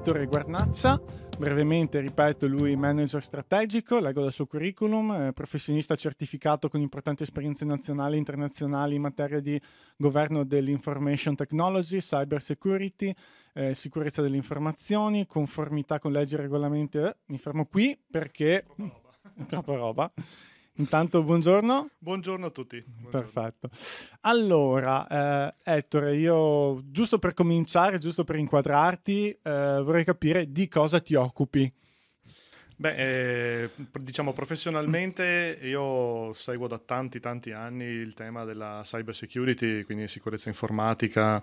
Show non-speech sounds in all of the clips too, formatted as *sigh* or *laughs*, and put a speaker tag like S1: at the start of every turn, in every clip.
S1: Ettore Guarnaccia. Brevemente, ripeto, lui è manager strategico, leggo dal suo curriculum, professionista certificato con importanti esperienze nazionali e internazionali in materia di governo dell'information technology, cyber security, eh, sicurezza delle informazioni, conformità con leggi e regolamenti. Eh, mi fermo qui perché... Troppa roba. *laughs* Troppa roba. Intanto buongiorno.
S2: Buongiorno a tutti. Buongiorno.
S1: Perfetto. Allora, eh, Ettore, io giusto per cominciare, giusto per inquadrarti, eh, vorrei capire di cosa ti
S2: occupi. Beh, eh, diciamo professionalmente io seguo da tanti tanti anni il tema della cyber security, quindi sicurezza informatica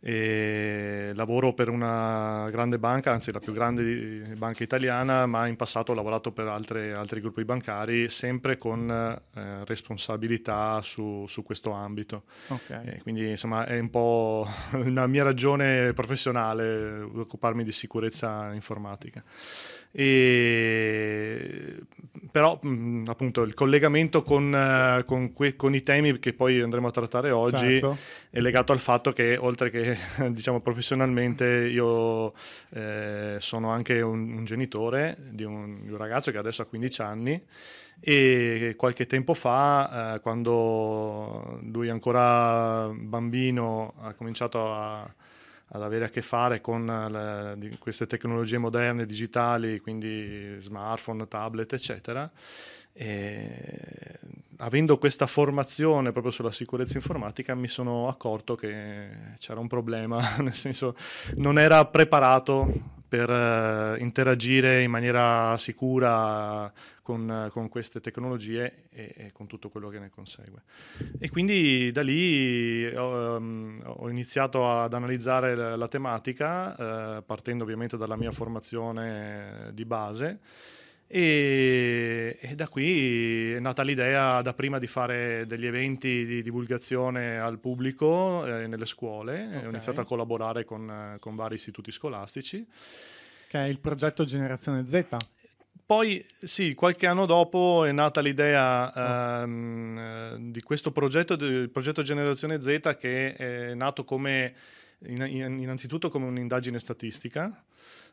S2: e lavoro per una grande banca, anzi la più grande banca italiana, ma in passato ho lavorato per altre, altri gruppi bancari, sempre con eh, responsabilità su, su, questo ambito. Okay. Eh, quindi insomma è un po' una mia ragione professionale eh, occuparmi di sicurezza informatica. E... Però mh, appunto il collegamento con, uh, con, que- con, i temi che poi andremo a trattare oggi certo. è legato al fatto che oltre che *laughs* diciamo professionalmente io eh, sono anche un, un genitore di un, di un ragazzo che adesso ha 15 anni e qualche tempo fa eh, quando lui ancora bambino ha cominciato a ad avere a che fare con eh, la, queste tecnologie moderne, digitali, quindi smartphone, tablet, eccetera. E avendo questa formazione proprio sulla sicurezza informatica mi sono accorto che c'era un problema, *laughs* nel senso non era preparato per eh, interagire in maniera sicura con, con queste tecnologie e, e, con tutto quello che ne consegue. E quindi da lì ho, ehm, ho iniziato ad analizzare la, la tematica, eh, partendo ovviamente dalla mia formazione di base. E, e, da qui è nata l'idea da prima di fare degli eventi di divulgazione al pubblico eh, nelle scuole, okay. ho iniziato a collaborare con, eh, con vari istituti scolastici. Che è il progetto Generazione Z. Poi sì, qualche anno dopo è nata l'idea ah. ehm, eh, di questo progetto, il progetto Generazione Z che è nato come, innanzitutto come un'indagine statistica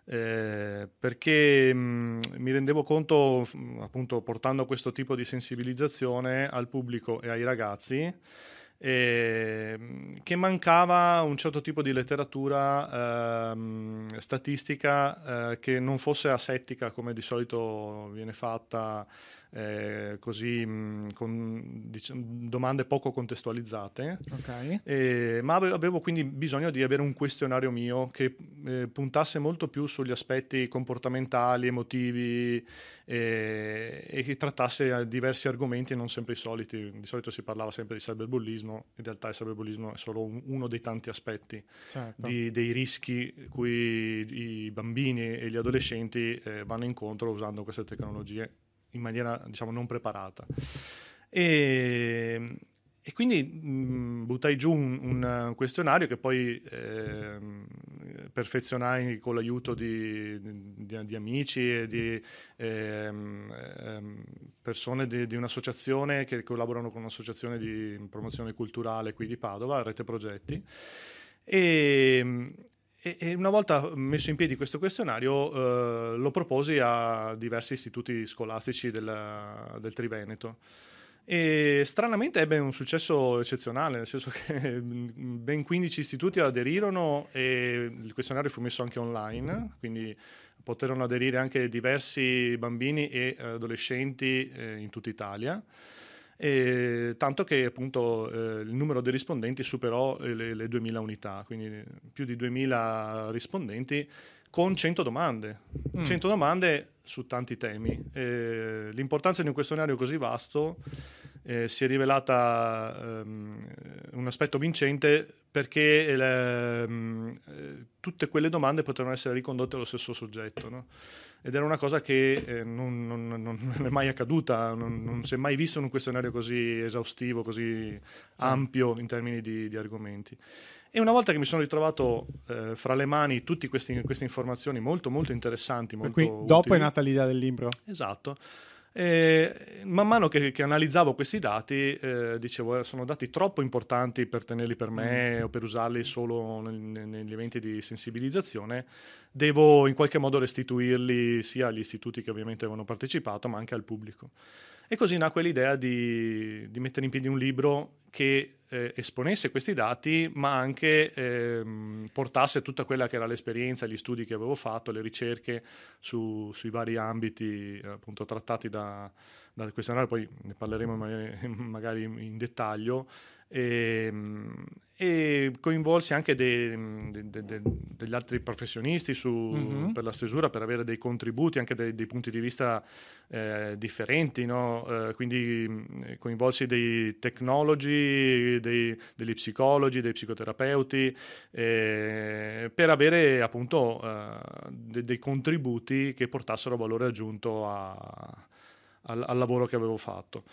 S2: eh, perché mh, mm, mi rendevo conto, mh, mm, appunto, portando questo tipo di sensibilizzazione al pubblico e ai ragazzi, eh, che mancava un certo tipo di letteratura ehm, eh, statistica che non fosse asettica come di solito viene fatta eh, così mh, mm, con diciamo, domande poco contestualizzate, okay. e, ma avevo quindi bisogno di avere un questionario mio che eh, puntasse molto più sugli aspetti comportamentali, emotivi eh, e che trattasse eh, diversi argomenti non sempre i soliti. Di solito si parlava sempre di cyberbullismo, in realtà il cyberbullismo è solo un, uno dei tanti aspetti certo. di, dei rischi cui i bambini e gli adolescenti eh, vanno incontro usando queste tecnologie in maniera diciamo non preparata. E, e quindi mh, mm, buttai giù un, un, questionario che poi eh, perfezionai con l'aiuto di, di, di amici e di eh, persone di, di, un'associazione che collaborano con un'associazione di promozione culturale qui di Padova, Rete Progetti. E, e, una volta messo in piedi questo questionario eh, lo proposi a diversi istituti scolastici della, del Triveneto. E stranamente ebbe un successo eccezionale, nel senso *laughs* che ben 15 istituti aderirono e il questionario fu messo anche online, quindi poterono aderire anche diversi bambini e eh, adolescenti eh, in tutta Italia e, tanto che appunto eh, il numero dei rispondenti superò eh, le, le 2000 unità, quindi più di 2000 rispondenti con 100 domande. Mm. 100 domande su tanti temi. Eh, l'importanza di un questionario così vasto eh, si è rivelata um, un aspetto vincente perché le, ehm, eh, tutte quelle domande potevano essere ricondotte allo stesso soggetto. No? Ed era una cosa che eh, non, non, non, è mai accaduta, non, non, si è mai visto in un questionario così esaustivo, così ampio in termini di, di argomenti. E una volta che mi sono ritrovato eh, fra le mani tutte queste informazioni molto molto interessanti, molto per cui, utili, dopo è nata
S1: l'idea del libro.
S2: Esatto. E man mano che, che analizzavo questi dati, eh, dicevo, eh, sono dati troppo importanti per tenerli per me mm. o per usarli solo nel, negli eventi di sensibilizzazione, devo in qualche modo restituirli sia agli istituti che ovviamente avevano partecipato, ma anche al pubblico. E così nacque l'idea di, di mettere in piedi un libro che eh, esponesse questi dati, ma anche ehm, portasse tutta quella che era l'esperienza, gli studi che avevo fatto, le ricerche su, sui vari ambiti appunto trattati da, da questa questionario, poi ne parleremo *laughs* magari in dettaglio, e, ehm, e coinvolsi anche dei, de, de, de, degli altri professionisti su, mm-hmm. per la stesura, per avere dei contributi, anche dei, dei punti di vista eh, differenti, no? eh, quindi coinvolsi dei tecnologi, dei, degli psicologi, dei psicoterapeuti, eh, per avere appunto eh, dei contributi che portassero valore aggiunto a al, al lavoro che avevo fatto.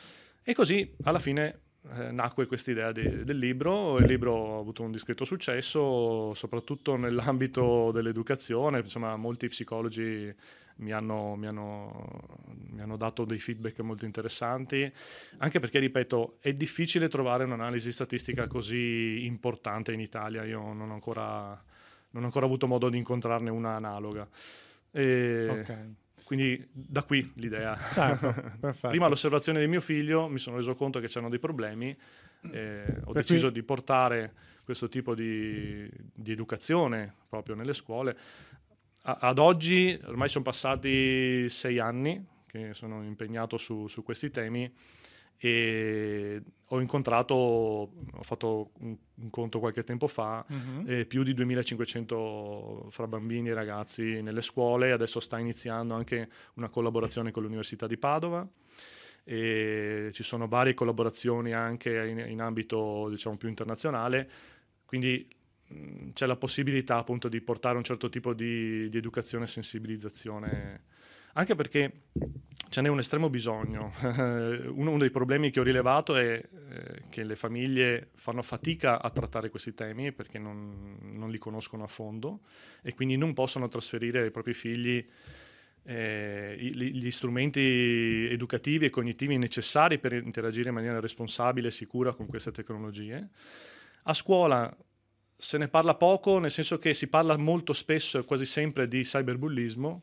S2: E così alla fine eh, nacque questa idea de- del libro. Il libro ha avuto un discreto successo, soprattutto nell'ambito dell'educazione. Insomma, molti psicologi mi hanno, mi, hanno, mi hanno, dato dei feedback molto interessanti, anche perché, ripeto, è difficile trovare un'analisi statistica così importante in Italia. Io non ho ancora, non ho ancora avuto modo di incontrarne una analoga. E... Okay. Quindi da qui l'idea. Certo, *laughs* Prima l'osservazione di mio figlio mi sono reso conto che c'erano dei problemi, eh, ho per deciso cui... di portare questo tipo di, di educazione proprio nelle scuole. A, ad oggi ormai sono passati sei anni che sono impegnato su, su questi temi e ho incontrato, ho fatto un, un conto qualche tempo fa, uh-huh. eh, più di 2500 fra bambini e ragazzi nelle scuole, adesso sta iniziando anche una collaborazione con l'Università di Padova. E ci sono varie collaborazioni anche in, in ambito diciamo, più internazionale, quindi mh, mm, c'è la possibilità appunto di portare un certo tipo di, di educazione e sensibilizzazione anche perché ce n'è un estremo bisogno. *laughs* Uno dei problemi che ho rilevato è eh, che le famiglie fanno fatica a trattare questi temi perché non, non li conoscono a fondo e quindi non possono trasferire ai propri figli eh, gli strumenti educativi e cognitivi necessari per interagire in maniera responsabile e sicura con queste tecnologie. A scuola se ne parla poco, nel senso che si parla molto spesso e quasi sempre di cyberbullismo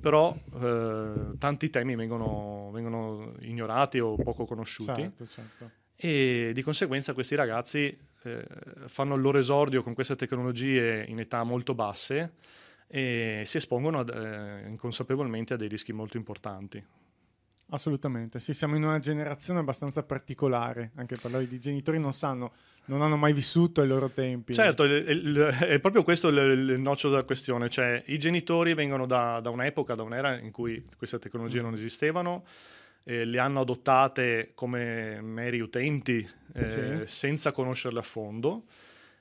S2: però eh, tanti temi vengono, vengono, ignorati o poco conosciuti certo, certo. e di conseguenza questi ragazzi eh, fanno il loro esordio con queste tecnologie in età molto basse e si espongono ad, eh, inconsapevolmente a dei rischi molto importanti.
S1: Assolutamente, sì, siamo in una generazione abbastanza particolare, anche per noi i genitori non sanno non hanno mai vissuto ai loro tempi. Certo,
S2: il, il, è proprio questo il, il, noccio della questione, cioè i genitori vengono da, da un'epoca, da un'era in cui queste tecnologie non esistevano, eh, le hanno adottate come meri utenti eh, sì. senza conoscerle a fondo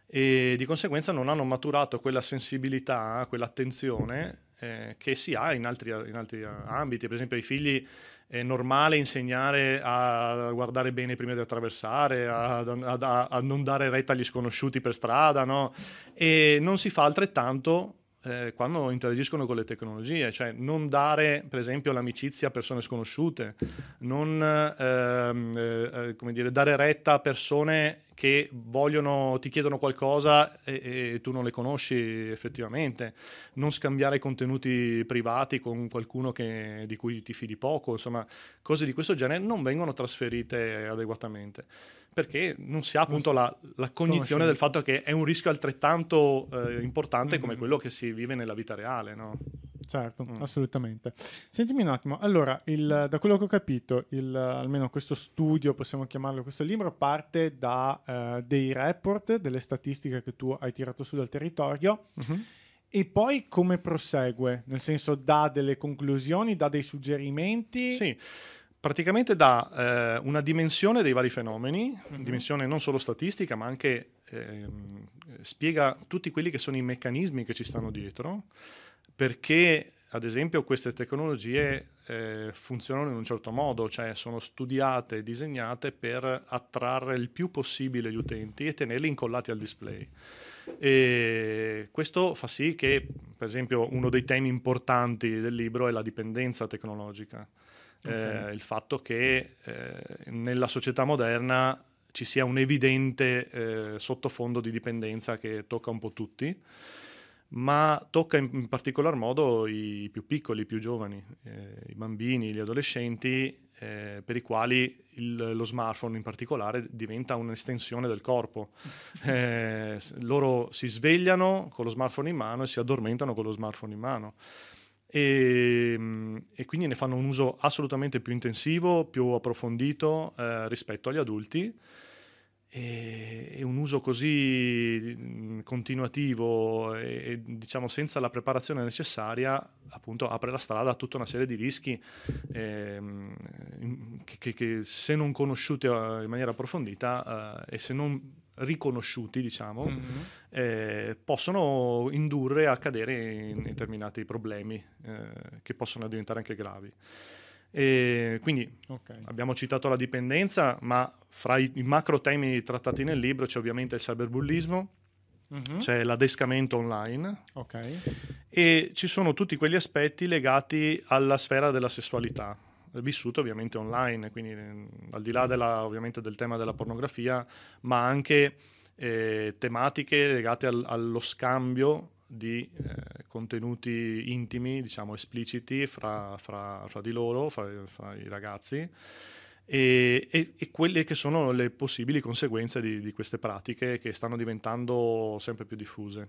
S2: e di conseguenza non hanno maturato quella sensibilità, quell'attenzione eh, che si ha in altri, in altri, eh, ambiti. Per esempio ai figli è normale insegnare a guardare bene prima di attraversare, a, a, a non dare retta agli sconosciuti per strada, no? E non si fa altrettanto eh, quando interagiscono con le tecnologie, cioè non dare per esempio l'amicizia a persone sconosciute, non ehm, eh, eh, come dire, dare retta a persone che vogliono, ti chiedono qualcosa e, e, tu non le conosci effettivamente, non scambiare contenuti privati con qualcuno che, di cui ti fidi poco, insomma cose di questo genere non vengono trasferite adeguatamente perché non si ha appunto la, la cognizione del fatto che è un rischio altrettanto eh, importante mm-hmm. come quello che si vive nella vita reale, no?
S1: Certo, mm. assolutamente. Sentimi un attimo, allora, il, da quello che ho capito, il, almeno questo studio, possiamo chiamarlo questo libro, parte da eh, dei report, delle statistiche che tu hai tirato su dal territorio. Mm-hmm. E poi come prosegue? Nel senso, dà delle
S2: conclusioni, dà dei suggerimenti? Sì praticamente da eh, una dimensione dei vari fenomeni, mm-hmm. dimensione non solo statistica, ma anche eh, spiega tutti quelli che sono i meccanismi che ci stanno dietro, perché ad esempio queste tecnologie eh, funzionano in un certo modo, cioè sono studiate e disegnate per attrarre il più possibile gli utenti e tenerli incollati al display. E questo fa sì che, per esempio, uno dei temi importanti del libro è la dipendenza tecnologica eh, il fatto che eh, nella società moderna ci sia un evidente eh, sottofondo di dipendenza che tocca un po' tutti ma tocca in, particolar modo i più piccoli, i più giovani, eh, i bambini, gli adolescenti, eh, per i quali il, lo smartphone in particolare diventa un'estensione del corpo. *laughs* Eh, loro si svegliano con lo smartphone in mano e si addormentano con lo smartphone in mano. E, mm, quindi ne fanno un uso assolutamente più intensivo, più approfondito eh, rispetto agli adulti e, un uso così mm, continuativo e, e, diciamo senza la preparazione necessaria appunto apre la strada a tutta una serie di rischi ehm, che, che, che, se non conosciuti eh, in maniera approfondita eh, e se non riconosciuti, diciamo, mm-hmm. eh, possono indurre a cadere in determinati problemi eh, che possono diventare anche gravi. E quindi okay. abbiamo citato la dipendenza, ma fra i, i, macro temi trattati nel libro c'è ovviamente il cyberbullismo, mm-hmm. c'è l'adescamento online okay. e ci sono tutti quegli aspetti legati alla sfera della sessualità vissute ovviamente online, quindi mm, al di là della, ovviamente del tema della pornografia, ma anche eh, tematiche legate al, allo scambio di eh, contenuti intimi, diciamo espliciti, fra, fra, fra di loro, fra, fra i ragazzi. E, e, e, quelle che sono le possibili conseguenze di, di queste pratiche che stanno diventando sempre più diffuse.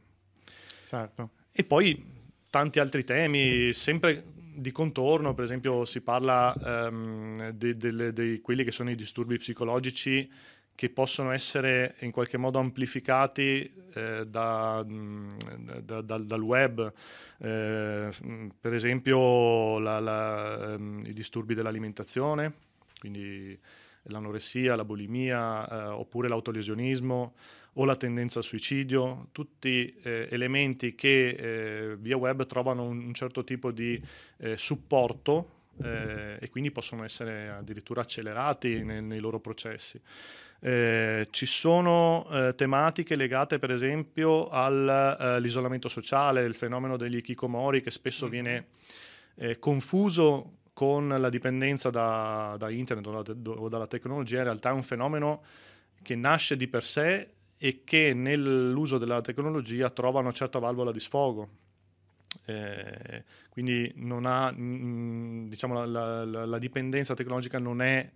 S2: Certo. E poi tanti altri temi, sempre di contorno, per esempio, si parla um, ehm, di, quelli che sono i disturbi psicologici che possono essere in qualche modo amplificati eh, da, mm, da, da, dal web, eh, mm, per esempio la, la, um, i disturbi dell'alimentazione, quindi l'anoressia, la bulimia eh, oppure l'autolesionismo o la tendenza al suicidio, tutti eh, elementi che eh, via web trovano un, un certo tipo di eh, supporto eh, e quindi possono essere addirittura accelerati nei, nei loro processi. Eh, ci sono eh, tematiche legate per esempio all'isolamento sociale, il fenomeno degli kikomori che spesso viene confuso con la dipendenza da, da internet o, da, o dalla tecnologia, in realtà è un fenomeno che nasce di per sé e che nell'uso della tecnologia trova una certa valvola di sfogo. Eh, quindi ha, mh, diciamo, la, la, la, dipendenza tecnologica non è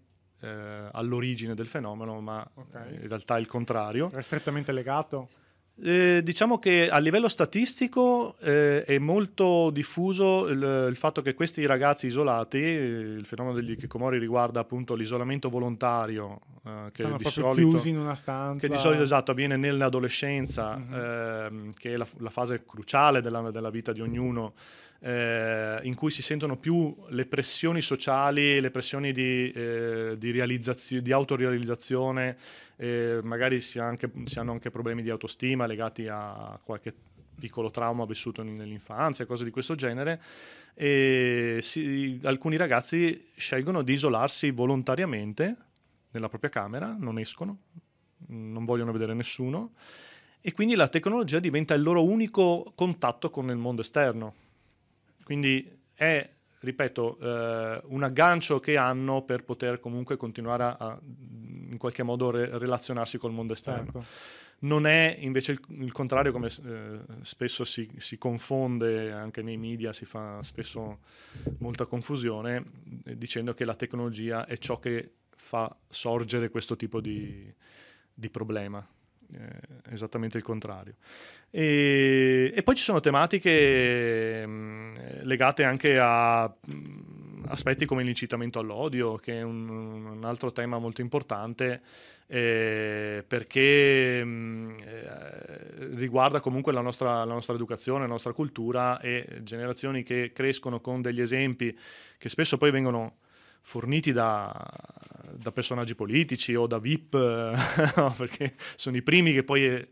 S2: eh, all'origine del fenomeno, ma okay. in realtà è il contrario. È strettamente legato eh, diciamo che a livello statistico eh, è molto diffuso il, il, fatto che questi ragazzi isolati, il fenomeno degli chicomori riguarda appunto l'isolamento volontario, eh, che sono di solito, chiusi in una stanza. Che di solito esatto avviene nell'adolescenza, mm-hmm. che è la, la, fase cruciale della, della vita di ognuno eh, in cui si sentono più le pressioni sociali, le pressioni di, eh, di, di autorealizzazione, eh, magari si, anche, si, hanno anche problemi di autostima legati a qualche piccolo trauma vissuto nell'infanzia, cose di questo genere, e si, alcuni ragazzi scelgono di isolarsi volontariamente nella propria camera, non escono, non vogliono vedere nessuno e quindi la tecnologia diventa il loro unico contatto con il mondo esterno quindi è, ripeto, eh, un aggancio che hanno per poter comunque continuare a, a in qualche modo re- relazionarsi col mondo esterno. Certo. Non è invece il, il contrario, come eh, spesso si, si, confonde, anche nei media si fa spesso molta confusione, eh, dicendo che la tecnologia è ciò che fa sorgere questo tipo di, di problema eh, esattamente il contrario. E, e, poi ci sono tematiche mh, mm, legate anche a mh, mm, aspetti come l'incitamento all'odio, che è un, un altro tema molto importante. Eh, perché mh, mm, eh, riguarda comunque la nostra, la nostra, educazione, la nostra cultura e generazioni che crescono con degli esempi che spesso poi vengono forniti da, da personaggi politici o da VIP, eh, *laughs* no, perché sono i primi che poi eh,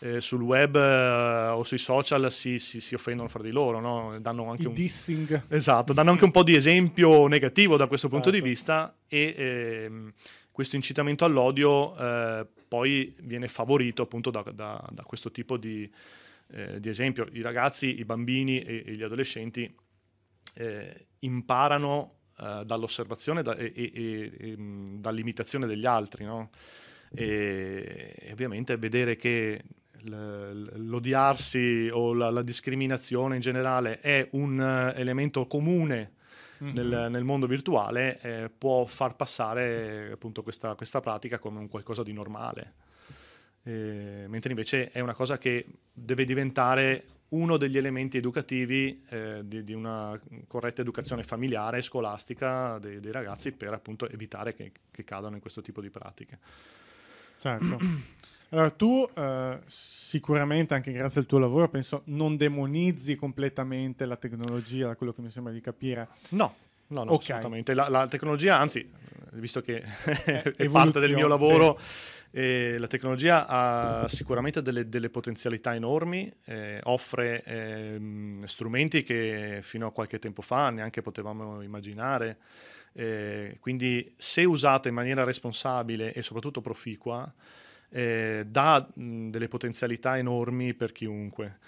S2: eh, sul web eh, o sui social si, si, si, offendono fra di loro, no? danno anche I un dissing. Esatto, danno anche un po' di esempio negativo da questo punto di esatto. vista e ehm, questo incitamento all'odio eh, poi viene favorito appunto da, da, da questo tipo di, eh, di, esempio. I ragazzi, i bambini e, e gli adolescenti imparano eh, dall'osservazione da, e, e, e ehm, dall'imitazione degli altri, no? e, ovviamente vedere che l'odiarsi o la, la, discriminazione in generale è un eh, elemento comune mm-hmm. nel, nel, mondo virtuale eh, può far passare appunto questa, questa, pratica come un qualcosa di normale. Eh, mentre invece è una cosa che deve diventare uno degli elementi educativi eh, di, di, una corretta educazione familiare e scolastica dei, dei, ragazzi per appunto evitare che, che, cadano in questo tipo di pratiche. Certo.
S1: *clears throat* Allora, tu eh, sicuramente, anche grazie al tuo lavoro, penso non demonizzi completamente la tecnologia, da quello che mi sembra di capire.
S2: No, No, no, okay. assolutamente. La, la, tecnologia, anzi, visto che *laughs* è parte del mio lavoro, sì. Eh, la tecnologia ha sicuramente delle, delle potenzialità enormi, eh, offre eh, strumenti che fino a qualche tempo fa neanche potevamo immaginare. Eh, quindi se usata in maniera responsabile e soprattutto proficua, eh, dà mh, delle potenzialità enormi per chiunque.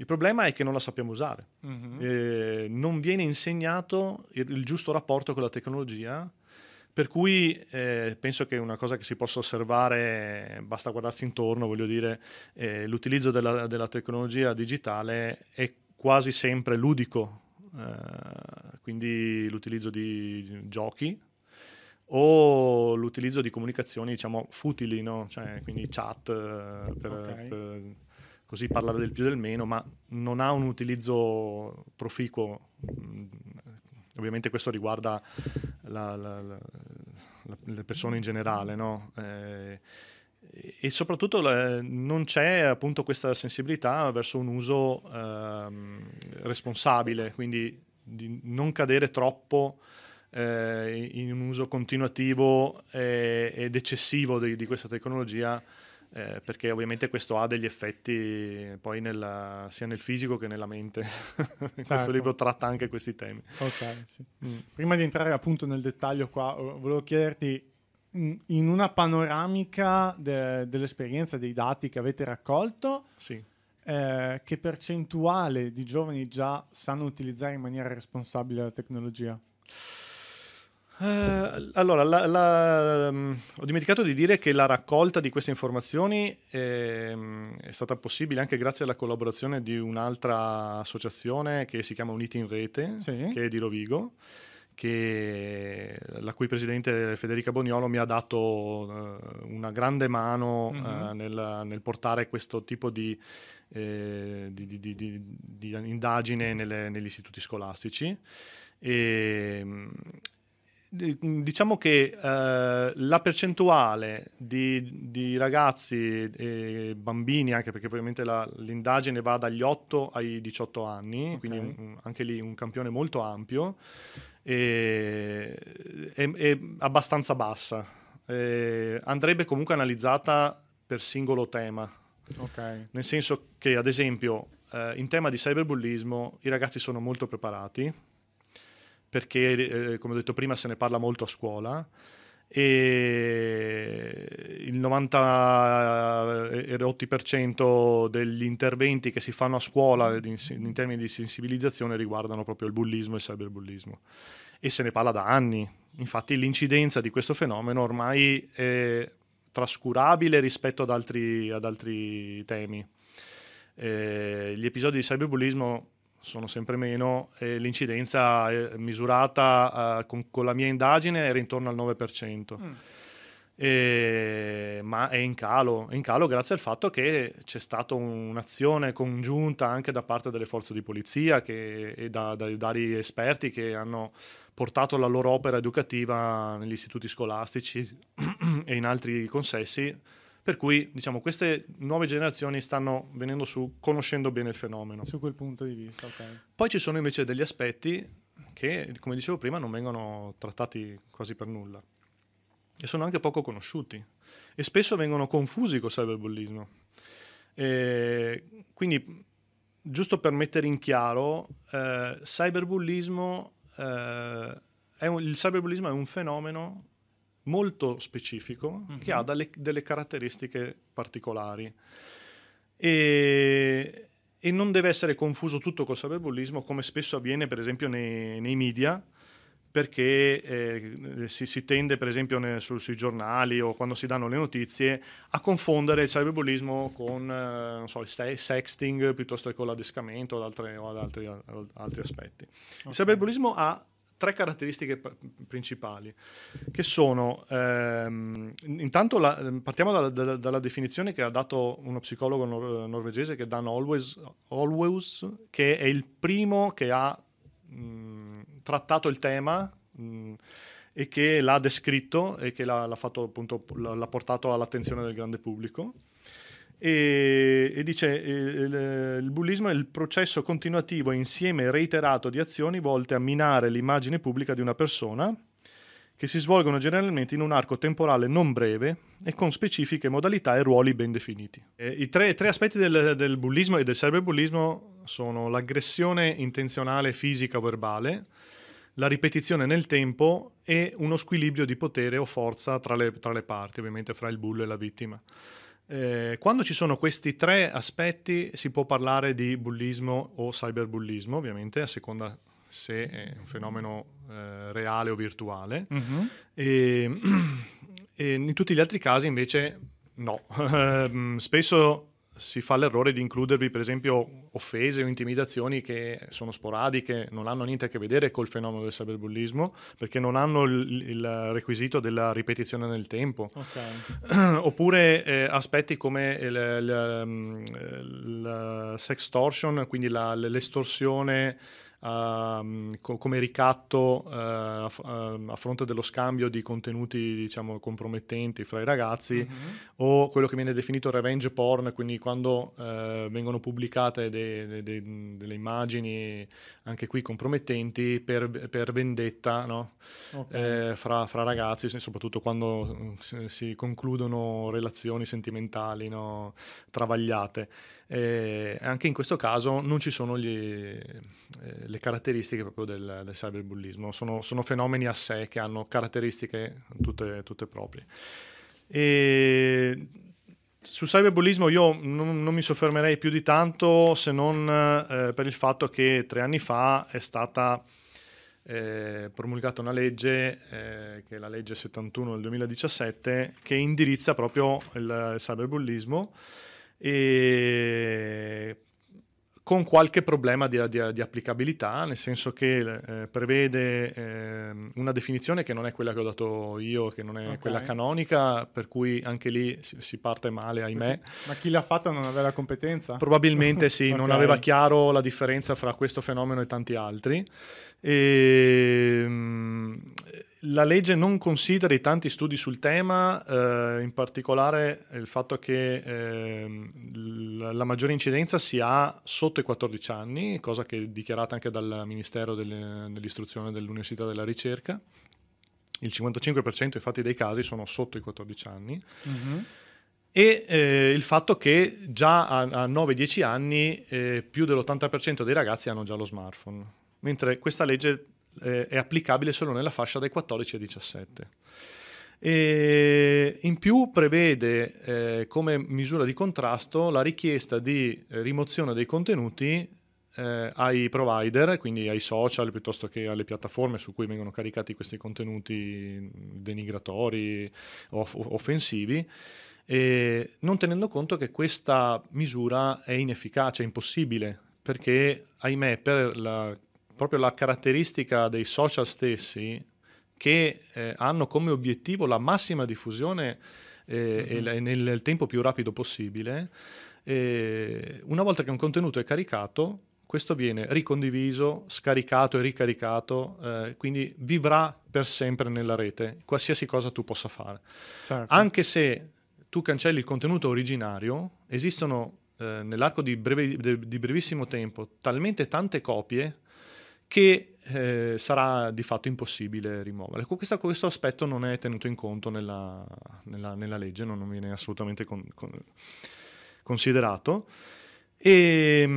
S2: Il problema è che non la sappiamo usare. Mm-hmm. Eh, non viene insegnato il, il, giusto rapporto con la tecnologia, per cui eh, penso che una cosa che si possa osservare, basta guardarsi intorno, voglio dire, eh, l'utilizzo della, della, tecnologia digitale è quasi sempre ludico, eh, quindi l'utilizzo di giochi, o l'utilizzo di comunicazioni diciamo futili, no? cioè, quindi chat eh, per, okay. per così parlare del più del meno, ma non ha un utilizzo proficuo. Mm, ovviamente questo riguarda la, la, la, le persone in generale, no? eh, e soprattutto eh, non c'è appunto questa sensibilità verso un uso ehm, responsabile, quindi di non cadere troppo eh, in un uso continuativo eh, ed eccessivo di, di questa tecnologia eh, perché ovviamente questo ha degli effetti poi nella, sia nel fisico che nella mente. *laughs* Certo. questo libro tratta anche questi temi. Okay, sì.
S1: mm. Prima di entrare appunto nel dettaglio qua, volevo chiederti in una panoramica de- dell'esperienza dei dati che avete raccolto, sì. eh, che percentuale di giovani già sanno utilizzare in maniera responsabile la tecnologia?
S2: Uh, allora, la, la, um, ho dimenticato di dire che la raccolta di queste informazioni è, ehm, è, stata possibile anche grazie alla collaborazione di un'altra associazione che si chiama Uniti in Rete, sì. che è di Rovigo, che, la cui presidente Federica Boniolo mi ha dato uh, una grande mano mm-hmm. uh, nel, nel, portare questo tipo di, eh, di, di, di indagine nelle, negli istituti scolastici. E, ehm, Mm, diciamo che eh, la percentuale di, di, ragazzi e bambini, anche perché ovviamente la, l'indagine va dagli 8 ai 18 anni, okay. quindi un, anche lì un campione molto ampio, è, è, è abbastanza bassa. Eh, andrebbe comunque analizzata per singolo tema. Okay. Nel senso che, ad esempio, eh, in tema di cyberbullismo i ragazzi sono molto preparati perché, eh, come ho detto prima, se ne parla molto a scuola e il 98% eh, degli interventi che si fanno a scuola in termini di sensibilizzazione riguardano proprio il bullismo e il cyberbullismo e se ne parla da anni. Infatti l'incidenza di questo fenomeno ormai è trascurabile rispetto ad altri, ad altri temi. Eh, gli episodi di cyberbullismo sono sempre meno, e l'incidenza misurata eh, con, con, la mia indagine era intorno al 9%. Mm. E, ma è in calo, è in calo grazie al fatto che c'è stata un'azione congiunta anche da parte delle forze di polizia che, e da, dai vari esperti che hanno portato la loro opera educativa negli istituti scolastici *clears throat* e in altri consessi per cui, diciamo, queste nuove generazioni stanno venendo su conoscendo bene il fenomeno. Su
S1: quel punto di vista, ok.
S2: Poi ci sono invece degli aspetti che, come dicevo prima, non vengono trattati quasi per nulla e sono anche poco conosciuti e spesso vengono confusi col cyberbullismo. E quindi, giusto per mettere in chiaro, eh, cyberbullismo, eh, un, il cyberbullismo è un fenomeno molto specifico mm-hmm. che ha delle, delle caratteristiche particolari. E, e, non deve essere confuso tutto col cyberbullismo, come spesso avviene per esempio nei, nei media, perché eh, si, si, tende per esempio ne, su, sui giornali o quando si danno le notizie a confondere il cyberbullismo con eh, so, il sexting piuttosto che con l'adescamento o ad altri, o ad altri, ad altri aspetti. Okay. Il cyberbullismo ha tre caratteristiche principali, che sono, ehm, intanto la, partiamo da, da, dalla definizione che ha dato uno psicologo nor- norvegese che è Dan Always, che è il primo che ha mh, trattato il tema. Mh, e che l'ha descritto e che l'ha, l'ha, fatto, appunto, l'ha portato all'attenzione del grande pubblico. E, e dice eh, il, eh, il bullismo è il processo continuativo insieme reiterato di azioni volte a minare l'immagine pubblica di una persona che si svolgono generalmente in un arco temporale non breve e con specifiche modalità e ruoli ben definiti. E I tre, tre, aspetti del, del bullismo e del cyberbullismo sono l'aggressione intenzionale fisica o verbale, la ripetizione nel tempo e uno squilibrio di potere o forza tra le, tra le parti, ovviamente fra il bullo e la vittima. Eh, quando ci sono questi tre aspetti si può parlare di bullismo o cyberbullismo, ovviamente, a seconda se è un fenomeno eh, reale o virtuale. Mm-hmm. E, *clears throat* e in tutti gli altri casi invece no. *laughs* Ehm, spesso si fa l'errore di includervi per esempio offese o intimidazioni che sono sporadiche, non hanno niente a che vedere col fenomeno del cyberbullismo, perché non hanno il, il requisito della ripetizione nel tempo. Okay. *clears throat* Oppure eh, aspetti come la mm, sextortion, quindi la, l'estorsione uh, co- come ricatto uh, a, f- a fronte dello scambio di contenuti diciamo, compromettenti fra i ragazzi mm-hmm. o quello che viene definito revenge porn, quindi quando eh, vengono pubblicate de- de- de- delle immagini anche qui compromettenti per, per vendetta no? okay. Eh, fra-, fra, ragazzi, soprattutto quando mm, si concludono relazioni sentimentali no? travagliate. E eh, anche in questo caso non ci sono gli, eh, le caratteristiche proprio del, del cyberbullismo, sono, sono, fenomeni a sé che hanno caratteristiche tutte, tutte proprie. E sul cyberbullismo io non, non, mi soffermerei più di tanto se non eh, per il fatto che tre anni fa è stata eh, promulgata una legge, eh, che è la legge 71 del 2017, che indirizza proprio il cyberbullismo e con qualche problema di, di, di applicabilità, nel senso che eh, prevede eh, una definizione che non è quella che ho dato io, che non è okay. quella canonica, per cui anche lì si, si parte male, ahimè.
S1: Ma chi l'ha fatta non aveva la competenza? Probabilmente
S2: sì, *laughs* okay. non aveva chiaro la differenza fra questo fenomeno e tanti altri. E, ehm, la legge non considera i tanti studi sul tema, eh, in particolare il fatto che eh, la maggiore incidenza si ha sotto i 14 anni, cosa che è dichiarata anche dal Ministero delle, dell'Istruzione dell'Università della Ricerca. Il 55% infatti dei casi sono sotto i 14 anni. Mm-hmm e eh, il fatto che già a, a 9-10 anni eh, più dell'80% dei ragazzi hanno già lo smartphone, mentre questa legge eh, è applicabile solo nella fascia dai 14 ai 17. E in più prevede eh, come misura di contrasto la richiesta di eh, rimozione dei contenuti eh, ai provider, quindi ai social piuttosto che alle piattaforme su cui vengono caricati questi contenuti denigratori o off- offensivi, eh, non tenendo conto che questa misura è inefficace, è impossibile, perché ahimè per la proprio la caratteristica dei social stessi che eh, hanno come obiettivo la massima diffusione eh, mm-hmm. nel, nel, tempo più rapido possibile. E eh, una volta che un contenuto è caricato, questo viene ricondiviso, scaricato e ricaricato, eh, quindi vivrà per sempre nella rete, qualsiasi cosa tu possa fare.
S1: Certo. Anche
S2: se tu cancelli il contenuto originario, esistono eh, nell'arco di, brevi, di brevissimo tempo talmente tante copie che eh, sarà di fatto impossibile rimuovere. Questo, questo, aspetto non è tenuto in conto nella, nella, nella legge, non, non, viene assolutamente con, con, considerato. E, ehm,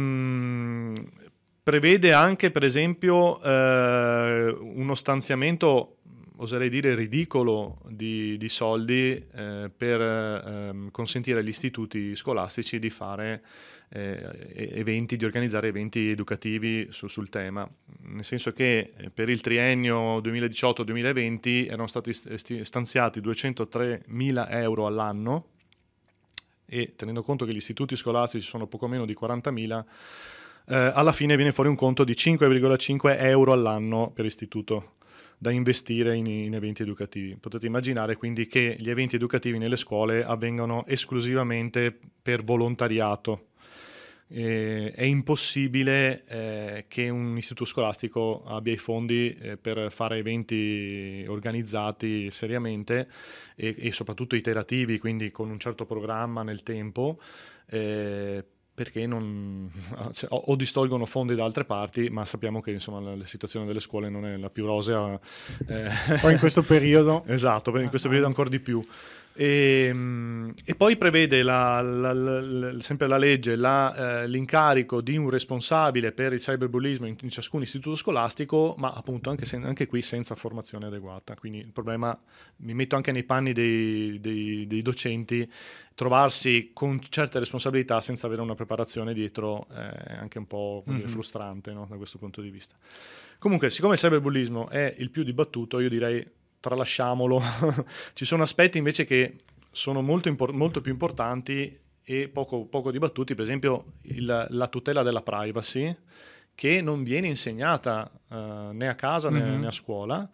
S2: mh, prevede anche, per esempio, eh, uno stanziamento oserei dire ridicolo di, di soldi eh, per eh, consentire agli istituti scolastici di fare eh, eventi, di organizzare eventi educativi su, sul tema, nel senso che eh, per il triennio 2018-2020 erano stati stanziati 203 mila euro all'anno e tenendo conto che gli istituti scolastici sono poco meno di 40 mila, eh, alla fine viene fuori un conto di 5,5 euro all'anno per istituto da investire in, in eventi educativi. Potete immaginare quindi che gli eventi educativi nelle scuole avvengano esclusivamente per volontariato, eh, è impossibile eh, che un istituto scolastico abbia i fondi eh, per fare eventi organizzati seriamente e, e, soprattutto iterativi, quindi con un certo programma nel tempo eh, perché non, *laughs* cioè, o, o, distolgono fondi da altre parti, ma sappiamo che insomma, la, la, situazione delle scuole non è la più rosea. Eh. Poi in questo periodo. *laughs* esatto, in questo ah. periodo ancora di più. E, ehm, e, poi prevede la, la, la, sempre la legge eh, l'incarico di un responsabile per il cyberbullismo in, in ciascun istituto scolastico, ma appunto anche, se, anche, qui senza formazione adeguata. Quindi il problema, mi metto anche nei panni dei, dei, dei docenti, trovarsi con certe responsabilità senza avere una preparazione dietro eh, è anche un po' mm-hmm. dire, mhm. frustrante no? da questo punto di vista. Comunque, siccome il cyberbullismo è il più dibattuto, io direi tralasciamolo. *laughs* Ci sono aspetti invece che sono molto, impor- molto più importanti e poco, poco dibattuti, per esempio il, la tutela della privacy, che non viene insegnata uh, né a casa mm-hmm. né, né, a scuola.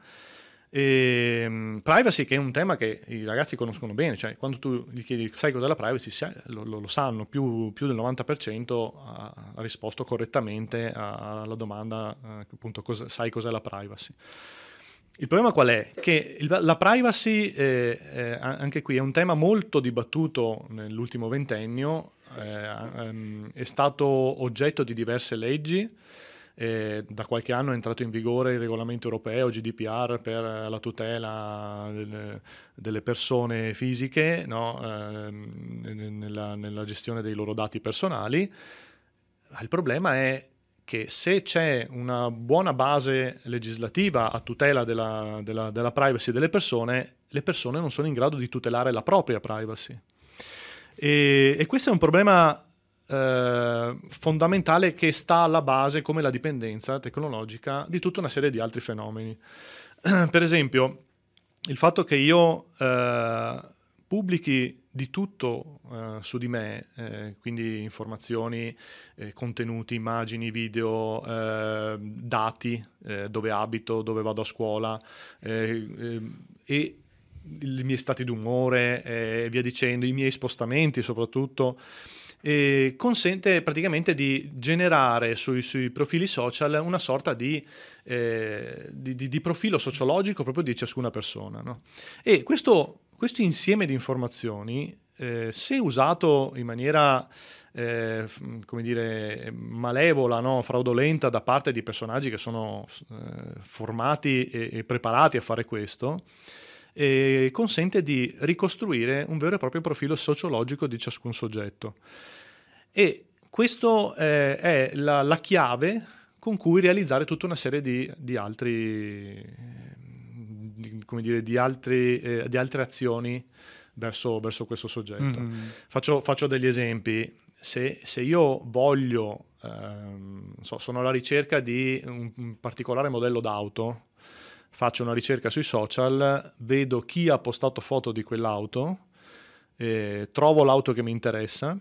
S2: E, um, privacy che è un tema che i ragazzi conoscono bene, cioè quando tu gli chiedi sai cos'è la privacy, sai, lo, lo, lo, sanno, più, più del 90% ha, ha risposto correttamente alla domanda uh, appunto cos- sai cos'è la privacy. Il problema qual è? Che il, la privacy, eh, eh, anche qui, è un tema molto dibattuto nell'ultimo ventennio, eh, ehm, è stato oggetto di diverse leggi, eh, da qualche anno è entrato in vigore il regolamento europeo GDPR per eh, la tutela del, delle persone fisiche no? eh, nella, nella, gestione dei loro dati personali. Il problema è che se c'è una buona base legislativa a tutela della, della, della privacy delle persone, le persone non sono in grado di tutelare la propria privacy. E, e questo è un problema eh, fondamentale che sta alla base, come la dipendenza tecnologica, di tutta una serie di altri fenomeni. *clears throat* per esempio, il fatto che io eh, pubblichi di tutto eh, su di me, eh, quindi informazioni, eh, contenuti, immagini, video, eh, dati, eh, dove abito, dove vado a scuola eh, e i miei stati d'umore e via dicendo, i miei spostamenti soprattutto. E consente praticamente di generare sui, sui profili social una sorta di, di, di, di, profilo sociologico proprio di ciascuna persona. No? E questo questo insieme di informazioni, eh, se usato in maniera eh, mm, come dire, malevola, no? fraudolenta da parte di personaggi che sono eh, formati e, e, preparati a fare questo, eh, consente di ricostruire un vero e proprio profilo sociologico di ciascun soggetto. E questa eh, è la, la, chiave con cui realizzare tutta una serie di, di altri come dire, di, altri, eh, di altre azioni verso, verso questo soggetto. Mm-hmm. Faccio, faccio, degli esempi. Se, se io voglio, ehm, so, sono alla ricerca di un, un particolare modello d'auto, faccio una ricerca sui social, vedo chi ha postato foto di quell'auto, eh, trovo l'auto che mi interessa,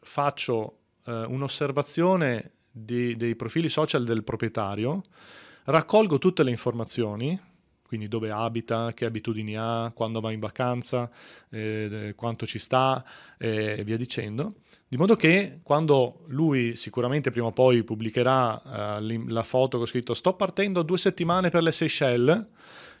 S2: faccio eh, un'osservazione di, dei profili social del proprietario, raccolgo tutte le informazioni, quindi dove abita, che abitudini ha, quando va in vacanza, eh, eh quanto ci sta eh, e via dicendo. Di modo che quando lui sicuramente prima o poi pubblicherà eh, la foto che ho scritto sto partendo due settimane per le Seychelles,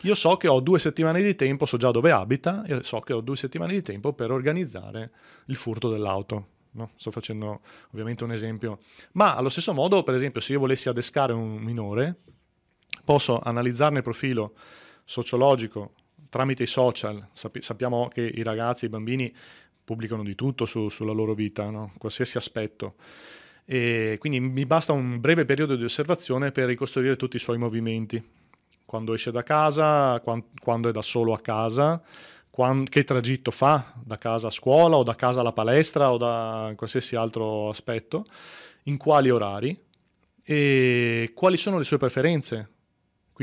S2: io so che ho due settimane di tempo, so già dove abita e so che ho due settimane di tempo per organizzare il furto dell'auto. No? Sto facendo ovviamente un esempio. Ma allo stesso modo, per esempio, se io volessi adescare un minore, posso analizzarne il profilo sociologico, tramite i social, sapi- sappiamo che i ragazzi, i bambini pubblicano di tutto su, sulla loro vita, no? qualsiasi aspetto. E quindi mi basta un breve periodo di osservazione per ricostruire tutti i suoi movimenti. Quando esce da casa, quando, quando è da solo a casa, quando, che tragitto fa da casa a scuola o da casa alla palestra o da qualsiasi altro aspetto, in quali orari e quali sono le sue preferenze,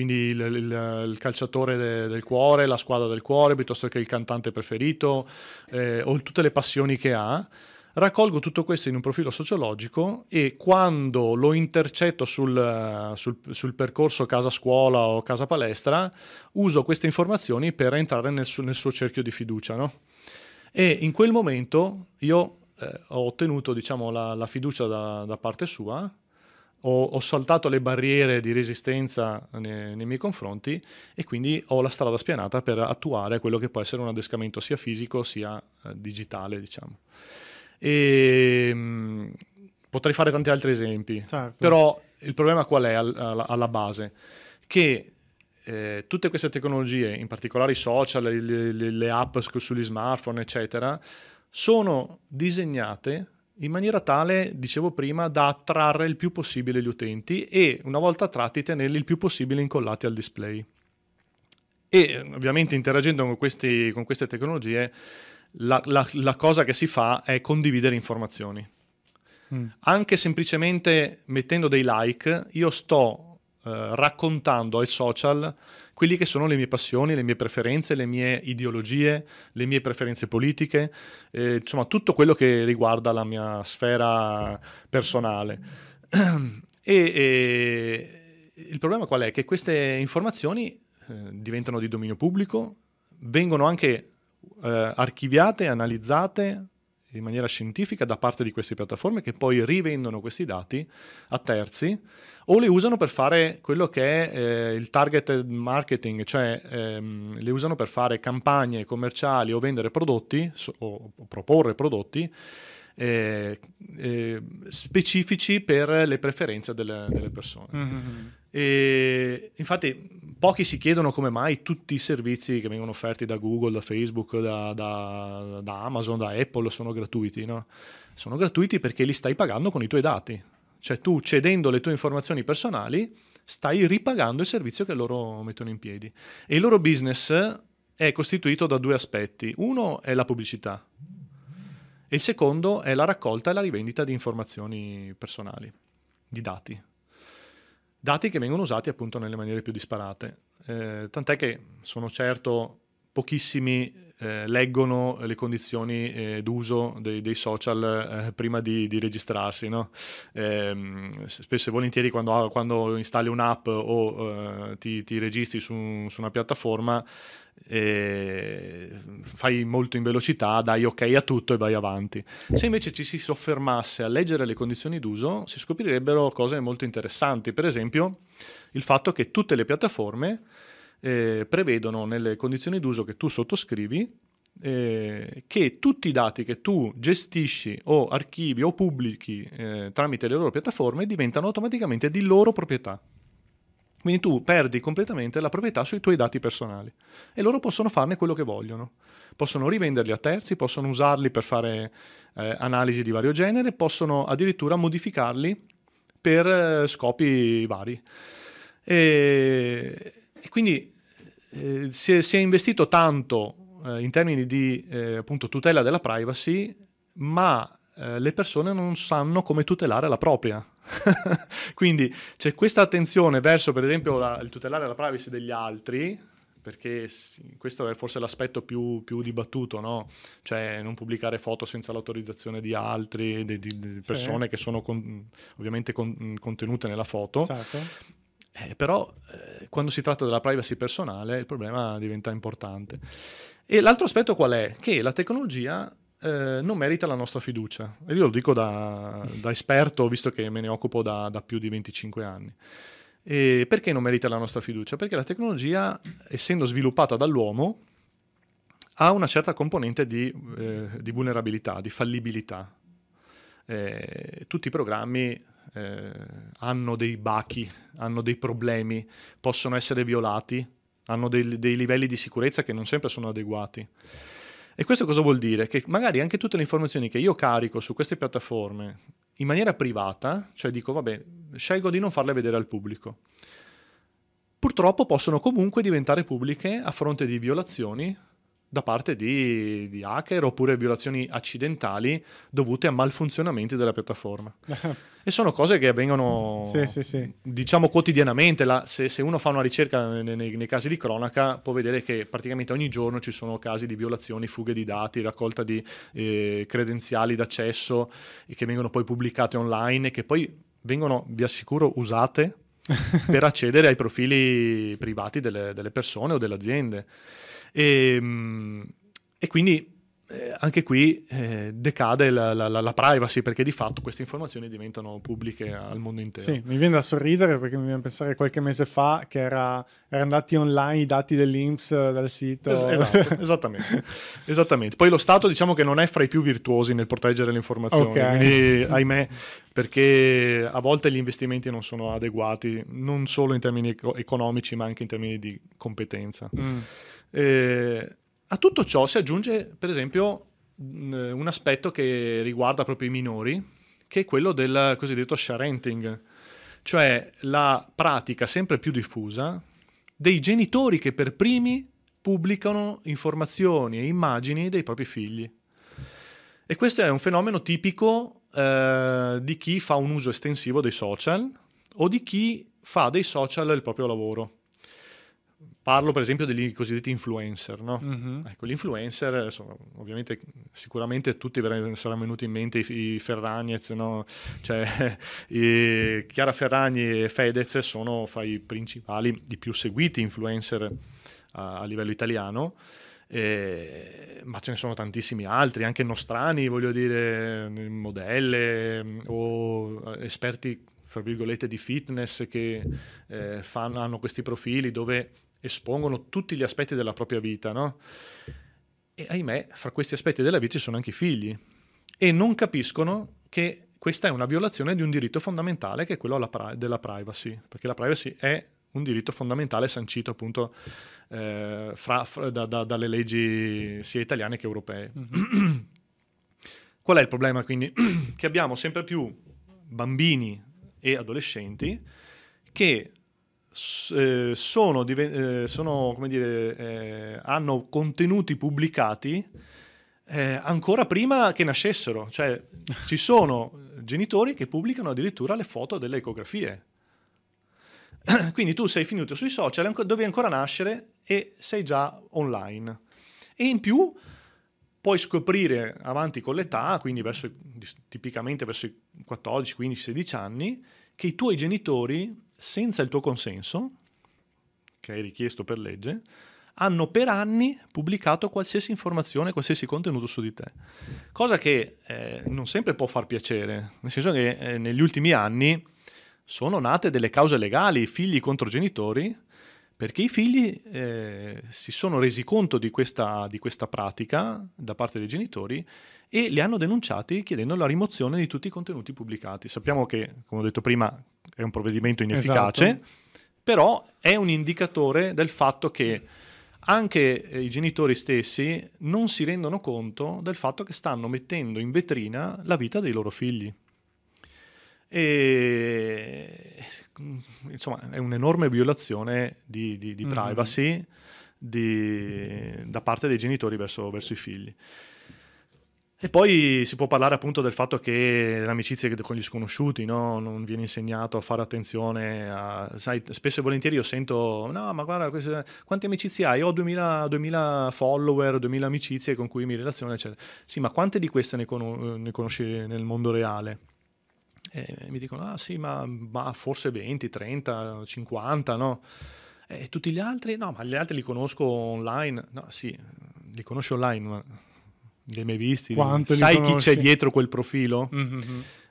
S2: quindi il, il, il calciatore de, del cuore, la squadra del cuore, piuttosto che il cantante preferito eh, o tutte le passioni che ha. Raccolgo tutto questo in un profilo sociologico e quando lo intercetto sul, sul, sul percorso casa-scuola o casa-palestra, uso queste informazioni per entrare nel, nel suo cerchio di fiducia. No? E in quel momento io eh, ho ottenuto diciamo, la, la, fiducia da, da parte sua ho, ho, saltato le barriere di resistenza nei, nei, miei confronti e quindi ho la strada spianata per attuare quello che può essere un adescamento sia fisico sia eh, digitale, diciamo. E, ehm, mh, potrei fare tanti altri esempi, certo. però il problema qual è al, alla, alla, base? Che eh, tutte queste tecnologie, in particolare i social, le, le, le app sugli smartphone, eccetera, sono disegnate in maniera tale, dicevo prima, da attrarre il più possibile gli utenti e una volta attratti tenerli il più possibile incollati al display. E ovviamente interagendo con, questi, con queste tecnologie, la, la, la, cosa che si fa è condividere informazioni. Mm. Anche semplicemente mettendo dei like, io sto eh, raccontando ai social quelli che sono le mie passioni, le mie preferenze, le mie ideologie, le mie preferenze politiche, eh, insomma tutto quello che riguarda la mia sfera personale. e, e, il problema qual è? Che queste informazioni eh, diventano di dominio pubblico, vengono anche eh, archiviate, analizzate, in maniera scientifica da parte di queste piattaforme che poi rivendono questi dati a terzi o le usano per fare quello che è eh, il targeted marketing, cioè ehm, le usano per fare campagne commerciali o vendere prodotti so, o, proporre prodotti eh, eh, specifici per le preferenze delle, delle persone. Mm-hmm. E infatti pochi si chiedono come mai tutti i servizi che vengono offerti da Google, da Facebook, da, da, da Amazon, da Apple sono gratuiti. No? Sono gratuiti perché li stai pagando con i tuoi dati. Cioè tu cedendo le tue informazioni personali stai ripagando il servizio che loro mettono in piedi. E il loro business è costituito da due aspetti. Uno è la pubblicità e il secondo è la raccolta e la rivendita di informazioni personali, di dati. Dati che vengono usati appunto nelle maniere più disparate. Eh, tant'è che sono certo pochissimi eh, leggono le condizioni eh, d'uso dei, dei social eh, prima di, di registrarsi. No? Ehm, spesso e volentieri quando, quando installi un'app o eh, ti, ti, registri su, su una piattaforma eh, fai molto in velocità, dai ok a tutto e vai avanti. Se invece ci si soffermasse a leggere le condizioni d'uso, si scoprirebbero cose molto interessanti, per esempio il fatto che tutte le piattaforme eh, prevedono nelle condizioni d'uso che tu sottoscrivi eh, che tutti i dati che tu gestisci o archivi o pubblichi eh, tramite le loro piattaforme diventano automaticamente di loro proprietà. Quindi tu perdi completamente la proprietà sui tuoi dati personali e loro possono farne quello che vogliono. Possono rivenderli a terzi, possono usarli per fare eh, analisi di vario genere, possono addirittura modificarli per eh, scopi vari. E e quindi eh, si, è, si, è, investito tanto eh, in termini di eh, appunto, tutela della privacy, ma eh, le persone non sanno come tutelare la propria. *laughs* quindi c'è questa attenzione verso, per esempio, la, il tutelare la privacy degli altri, perché questo è forse l'aspetto più, più, dibattuto, no? Cioè non pubblicare foto senza l'autorizzazione di altri, di, di persone sì. che sono con, ovviamente con, contenute nella foto. Esatto. Eh, però eh, quando si tratta della privacy personale il problema diventa importante. E l'altro aspetto qual è? Che la tecnologia eh, non merita la nostra fiducia. E io lo dico da, da esperto, visto che me ne occupo da, da più di 25 anni. E perché non merita la nostra fiducia? Perché la tecnologia, essendo sviluppata dall'uomo, ha una certa componente di, eh, di vulnerabilità, di fallibilità. Eh, tutti i programmi eh, hanno dei bachi, hanno dei problemi, possono essere violati, hanno dei, dei livelli di sicurezza che non sempre sono adeguati. E questo cosa vuol dire? Che magari anche tutte le informazioni che io carico su queste piattaforme in maniera privata, cioè dico vabbè, scelgo di non farle vedere al pubblico, purtroppo possono comunque diventare pubbliche a fronte di violazioni da parte di, di, hacker oppure violazioni accidentali dovute a malfunzionamenti della piattaforma. *laughs* e sono cose che avvengono, sì, sì, sì. diciamo, quotidianamente. La, se, se, uno fa una ricerca nei, nei, nei, casi di cronaca, può vedere che praticamente ogni giorno ci sono casi di violazioni, fughe di dati, raccolta di eh, credenziali d'accesso che vengono poi pubblicate online e che poi vengono, vi assicuro, usate *laughs* per accedere ai profili privati delle, delle persone o delle aziende. E, ehm, e quindi eh, anche qui eh, decade la, la, la, privacy perché di fatto queste informazioni diventano pubbliche al mondo intero. Sì, mi
S1: viene da sorridere perché mi viene a pensare qualche mese fa che era, erano andati online i dati dell'Inps eh, dal sito. Es- esatto, *laughs* esattamente,
S2: esattamente. Poi lo Stato diciamo che non è fra i più virtuosi nel proteggere le informazioni, okay. quindi ahimè perché a volte gli investimenti non sono adeguati non solo in termini economici ma anche in termini di competenza. Mm. Eh, a tutto ciò si aggiunge, per esempio, mm, un aspetto che riguarda proprio i minori, che è quello del cosiddetto sharenting, cioè la pratica sempre più diffusa dei genitori che per primi pubblicano informazioni e immagini dei propri figli. E questo è un fenomeno tipico eh, di chi fa un uso estensivo dei social o di chi fa dei social il proprio lavoro. Parlo per esempio degli cosiddetti influencer, no? mm-hmm. Ecco, gli influencer, eh, sono, ovviamente sicuramente tutti saranno venuti in mente i, i Ferragnez, no? Cioè, *laughs* i Chiara Ferragni e Fedez sono fra i principali, i più seguiti influencer a, a livello italiano. Eh, ma ce ne sono tantissimi altri, anche nostrani, voglio dire, modelle mm, o eh, esperti, fra virgolette, di fitness che eh, fanno, hanno questi profili dove espongono tutti gli aspetti della propria vita, no? E ahimè, fra questi aspetti della vita ci sono anche i figli. E non capiscono che questa è una violazione di un diritto fondamentale che è quello pri- della privacy, perché la privacy è un diritto fondamentale sancito appunto eh, fra, fra, da, da, dalle leggi sia italiane che europee. Mm-hmm. *clears throat* Qual è il problema quindi? *clears throat* che abbiamo sempre più bambini e adolescenti che eh, sono, eh, sono, dire, eh, hanno contenuti pubblicati eh, ancora prima che nascessero. Cioè, ci sono genitori che pubblicano addirittura le foto delle ecografie. *clears throat* Quindi tu sei finito sui social, dovevi ancora nascere e sei già online. E in più puoi scoprire avanti con l'età, quindi verso, tipicamente verso i 14, 15, 16 anni, che i tuoi genitori senza il tuo consenso, che hai richiesto per legge, hanno per anni pubblicato qualsiasi informazione, qualsiasi contenuto su di te. Cosa che eh, non sempre può far piacere, nel senso che eh, negli ultimi anni sono nate delle cause legali, figli contro genitori, perché i figli eh, si sono resi conto di questa, di questa, pratica da parte dei genitori e li hanno denunciati chiedendo la rimozione di tutti i contenuti pubblicati. Sappiamo che, come ho detto prima, è un provvedimento inefficace, esatto. però è un indicatore del fatto che anche eh, i genitori stessi non si rendono conto del fatto che stanno mettendo in vetrina la vita dei loro figli. E, mm, insomma, è un'enorme violazione di, di, di mm-hmm. privacy mm-hmm. di, da parte dei genitori verso, verso i figli. E poi si può parlare appunto del fatto che l'amicizia con gli sconosciuti no? non viene insegnato a fare attenzione. A, sai, spesso e volentieri io sento: No, ma guarda, queste, quante amicizie hai? Io ho 2000, 2000, follower, 2000 amicizie con cui mi relaziono, eccetera. Sì, ma quante di queste ne, con- ne conosci nel mondo reale? E mi dicono, ah sì, ma, ma forse 20, 30, 50, no? E tutti gli altri? No, ma gli altri li conosco online. No, sì, li conosci online, ma li hai mai visti? Quanto Sai chi c'è dietro quel profilo? Mm-hmm.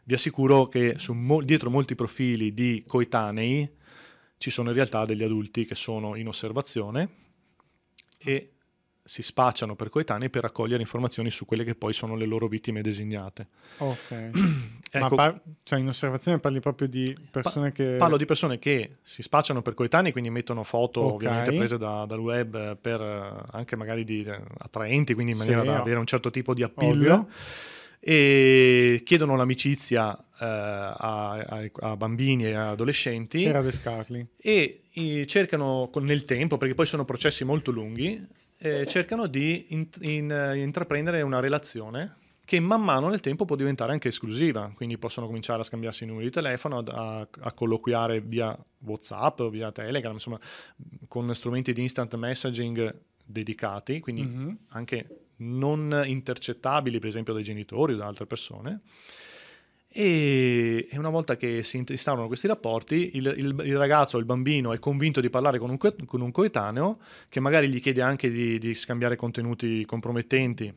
S2: Vi assicuro che mo- dietro molti profili di coetanei ci sono in realtà degli adulti che sono in osservazione e si spacciano per coetanei per raccogliere informazioni su quelle che poi sono le loro vittime designate.
S1: Ok. *clears throat* ecco, Ma par-
S2: cioè in osservazione
S1: parli proprio di persone pa- che... Parlo
S2: di persone che si spacciano per coetanei, quindi mettono foto okay. ovviamente prese da, dal web per eh, anche magari di eh, attraenti, quindi in maniera sì, da avere un certo tipo di appiglio. Ovvio. E chiedono l'amicizia eh, a, a, a, bambini e adolescenti per adescarli e, e cercano con, nel tempo perché poi sono processi molto lunghi eh, cercano di in, in, eh, intraprendere una relazione che man mano nel tempo può diventare anche esclusiva, quindi possono cominciare a scambiarsi i numeri di telefono, a, a colloquiare via WhatsApp o via Telegram, insomma, con strumenti di instant messaging dedicati, quindi mm-hmm. anche non intercettabili per esempio dai genitori o da altre persone. E, una volta che si instaurano questi rapporti, il, il, il ragazzo, il bambino è convinto di parlare con un, con un coetaneo che magari gli chiede anche di, di scambiare contenuti compromettenti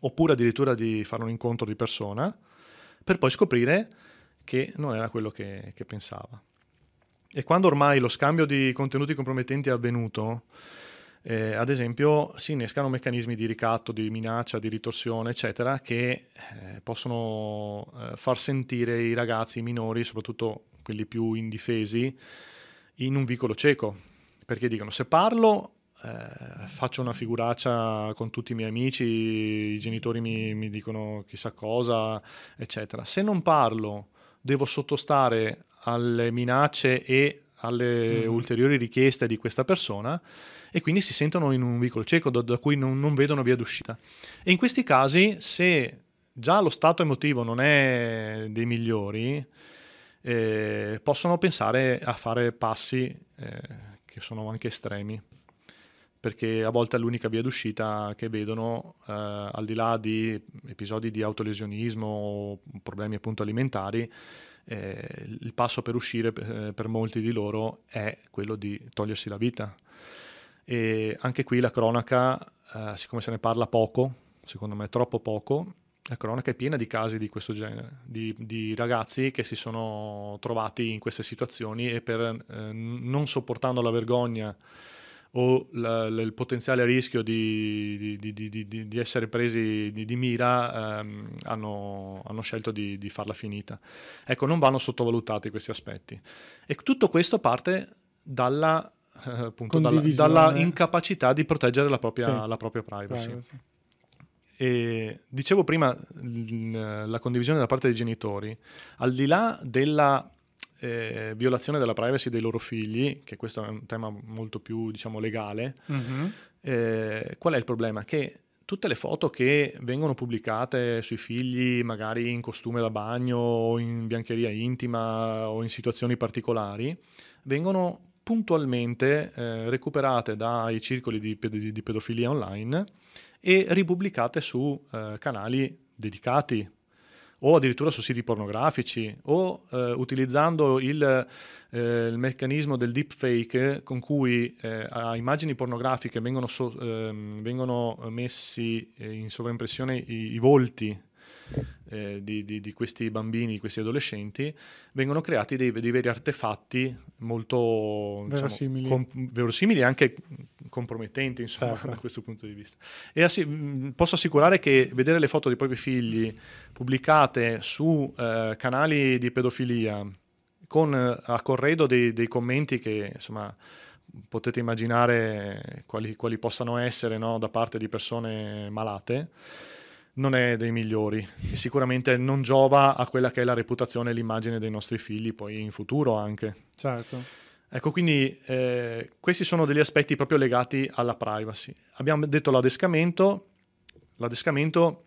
S2: oppure addirittura di fare un incontro di persona, per poi scoprire che non era quello che, che pensava. E quando ormai lo scambio di contenuti compromettenti è avvenuto, eh, ad esempio si innescano meccanismi di ricatto, di minaccia, di ritorsione, eccetera, che eh, possono eh, far sentire i ragazzi, i minori, soprattutto quelli più indifesi, in un vicolo cieco, perché dicono se parlo eh, faccio una figuraccia con tutti i miei amici, i genitori mi, mi, dicono chissà cosa, eccetera. Se non parlo, devo sottostare alle minacce e alle mm. ulteriori richieste di questa persona e quindi si sentono in un vicolo cieco da, da cui non, non, vedono via d'uscita. E in questi casi, se già lo stato emotivo non è dei migliori, eh, possono pensare a fare passi eh, che sono anche estremi perché a volte è l'unica via d'uscita che vedono, eh, al di là di episodi di autolesionismo o problemi appunto alimentari, eh, il passo per uscire per, eh, per molti di loro è quello di togliersi la vita. E anche qui la cronaca, eh, siccome se ne parla poco, secondo me troppo poco, la cronaca è piena di casi di questo genere, di, di ragazzi che si sono trovati in queste situazioni e per eh, non sopportando la vergogna o la, la, il potenziale rischio di, di, di, di essere presi di, mira ehm, hanno, hanno, scelto di, farla finita. Ecco, non vanno sottovalutati questi aspetti. E tutto questo parte dalla, eh, appunto, dalla, dalla incapacità di proteggere la propria, sì. la propria privacy. privacy. E dicevo prima la condivisione da parte dei genitori, al di là della eh, violazione della privacy dei loro figli, che questo è un tema molto più diciamo, legale, mm-hmm. eh, qual è il problema? Che tutte le foto che vengono pubblicate sui figli, magari in costume da bagno o in biancheria intima o in situazioni particolari, vengono puntualmente eh, recuperate dai circoli di, di, pedofilia online e ripubblicate su eh, canali dedicati o addirittura su siti pornografici o eh, utilizzando il, eh, il, meccanismo del deepfake con cui eh, a immagini pornografiche vengono, so, ehm, vengono messi eh, in sovraimpressione i, i volti eh, di, di, di, questi bambini, di questi adolescenti, vengono creati dei, dei veri artefatti molto diciamo, verosimili, diciamo, com- verosimili e anche compromettenti insomma, certo. da questo punto di vista. E assi- posso assicurare che vedere le foto dei propri figli pubblicate su eh, canali di pedofilia con a corredo dei, dei commenti che insomma potete immaginare quali, quali possano essere no, da parte di persone malate non è dei migliori e sicuramente non giova a quella che è la reputazione e l'immagine dei nostri figli poi in futuro anche. Certo. Ecco, quindi eh, questi sono degli aspetti proprio legati alla privacy. Abbiamo detto l'adescamento, l'adescamento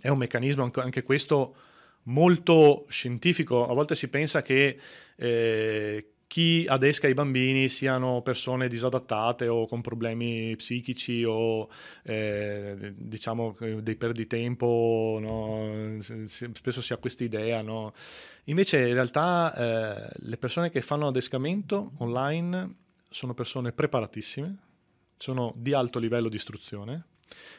S2: è un meccanismo anche questo molto scientifico, a volte si pensa che eh, chi adesca i bambini siano persone disadattate o con problemi psichici o eh, diciamo eh, dei perditempo, no? spesso si ha questa idea. No? Invece in realtà eh, le persone che fanno adescamento online sono persone preparatissime, sono di alto livello di istruzione,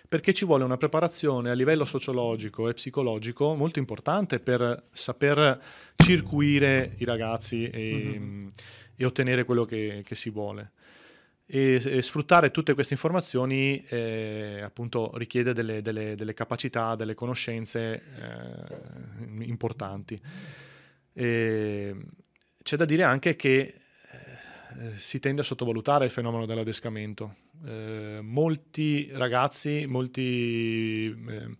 S2: perché ci vuole una preparazione a livello sociologico e psicologico molto importante per saper circuire i ragazzi e, mm-hmm. e ottenere quello che, che si vuole. E, e, sfruttare tutte queste informazioni eh, appunto richiede delle, delle, delle, capacità, delle conoscenze eh, importanti. E c'è da dire anche che eh, si tende a sottovalutare il fenomeno dell'adescamento eh, molti ragazzi, molti eh,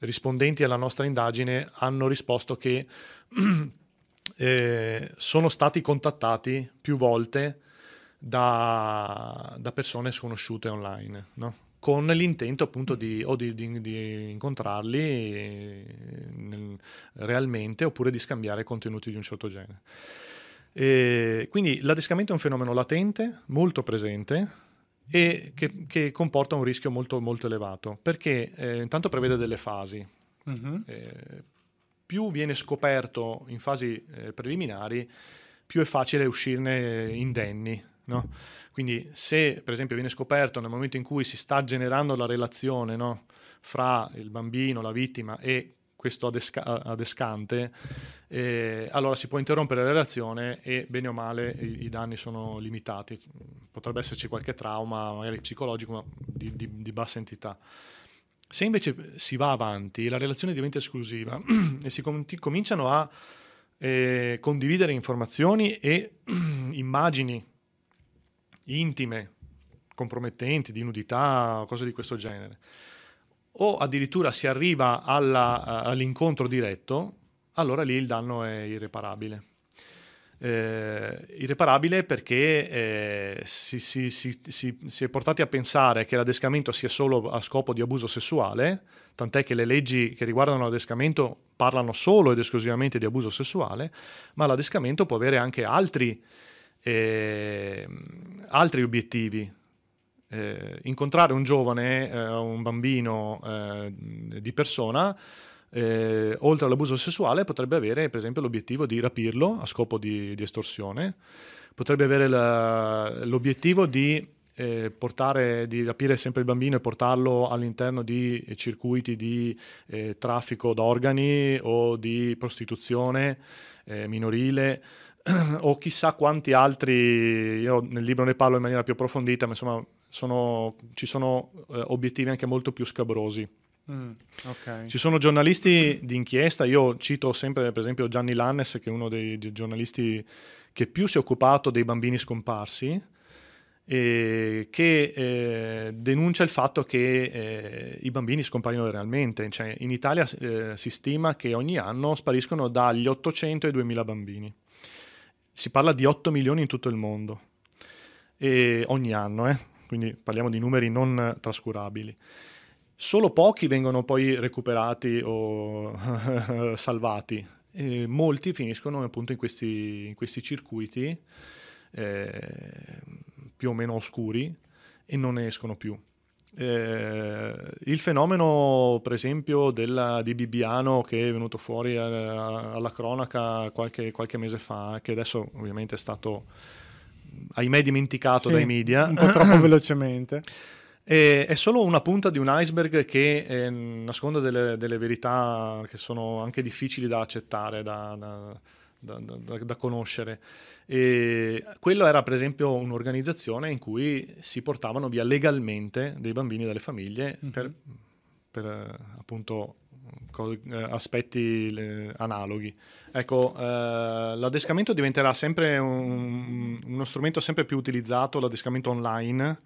S2: rispondenti alla nostra indagine hanno risposto che *clears throat* eh, sono stati contattati più volte da, da persone sconosciute online, no? con l'intento appunto di, o di, di, di incontrarli eh, realmente oppure di scambiare contenuti di un certo genere. E eh, quindi l'adescamento è un fenomeno latente, molto presente, e che, che comporta un rischio molto, molto elevato, perché eh, intanto prevede delle fasi. Uh-huh. Eh, più viene scoperto in fasi eh, preliminari, più è facile uscirne indenni. No? Quindi se per esempio viene scoperto nel momento in cui si sta generando la relazione no, fra il bambino, la vittima e questo adesca- adescante, eh, allora si può interrompere la relazione e bene o male i, i danni sono limitati. Potrebbe esserci qualche trauma, magari psicologico, ma di, di, di bassa entità. Se invece si va avanti, la relazione diventa esclusiva *clears throat* e si com- cominciano a eh, condividere informazioni e *clears throat* immagini intime, compromettenti, di nudità, cose di questo genere o addirittura si arriva alla, eh, all'incontro diretto, allora lì il danno è irreparabile. Eh, irreparabile perché eh, si, si, si, si, è portati a pensare che l'adescamento sia solo a scopo di abuso sessuale, tant'è che le leggi che riguardano l'adescamento parlano solo ed esclusivamente di abuso sessuale, ma l'adescamento può avere anche altri, eh, altri obiettivi, eh, incontrare un giovane, eh, un bambino eh, di persona, eh, oltre all'abuso sessuale, potrebbe avere per esempio l'obiettivo di rapirlo a scopo di, di estorsione, potrebbe avere la, l'obiettivo di, eh, portare, di rapire sempre il bambino e portarlo all'interno di circuiti di eh, traffico d'organi o di prostituzione minorile *clears throat* o chissà quanti altri, io nel libro ne parlo in maniera più approfondita, ma insomma sono, ci sono eh, obiettivi anche molto più scabrosi.
S1: Mm, okay. Ci sono
S2: giornalisti di inchiesta, io cito sempre per esempio Gianni Lannes, che è uno dei, giornalisti che più si è occupato dei bambini scomparsi, eh, che eh, denuncia il fatto che eh, i bambini scompaiono realmente. Cioè, in Italia eh, si stima che ogni anno spariscono dagli 800 ai 2000 bambini. Si parla di 8 milioni in tutto il mondo. E ogni anno, eh? quindi parliamo di numeri non trascurabili. Solo pochi vengono poi recuperati o *laughs* salvati, e molti finiscono appunto in questi, in questi circuiti eh, più o meno oscuri e non ne escono più. Eh, il fenomeno, per esempio, della, di Bibbiano che è venuto fuori a, eh, a, alla cronaca qualche, qualche, mese fa, che adesso ovviamente è stato ahimè dimenticato sì, dai media. Un po' troppo
S1: velocemente. *clears throat*
S2: E è solo una punta di un iceberg che eh, nasconde delle, delle, verità che sono anche difficili da accettare, da, da, da, da conoscere. E quello era per esempio un'organizzazione in cui si portavano via legalmente dei bambini dalle famiglie mm-hmm. per, mhm. per appunto co- eh, aspetti eh, analoghi. Ecco, eh, l'adescamento diventerà sempre un, uno strumento sempre più utilizzato, l'adescamento online,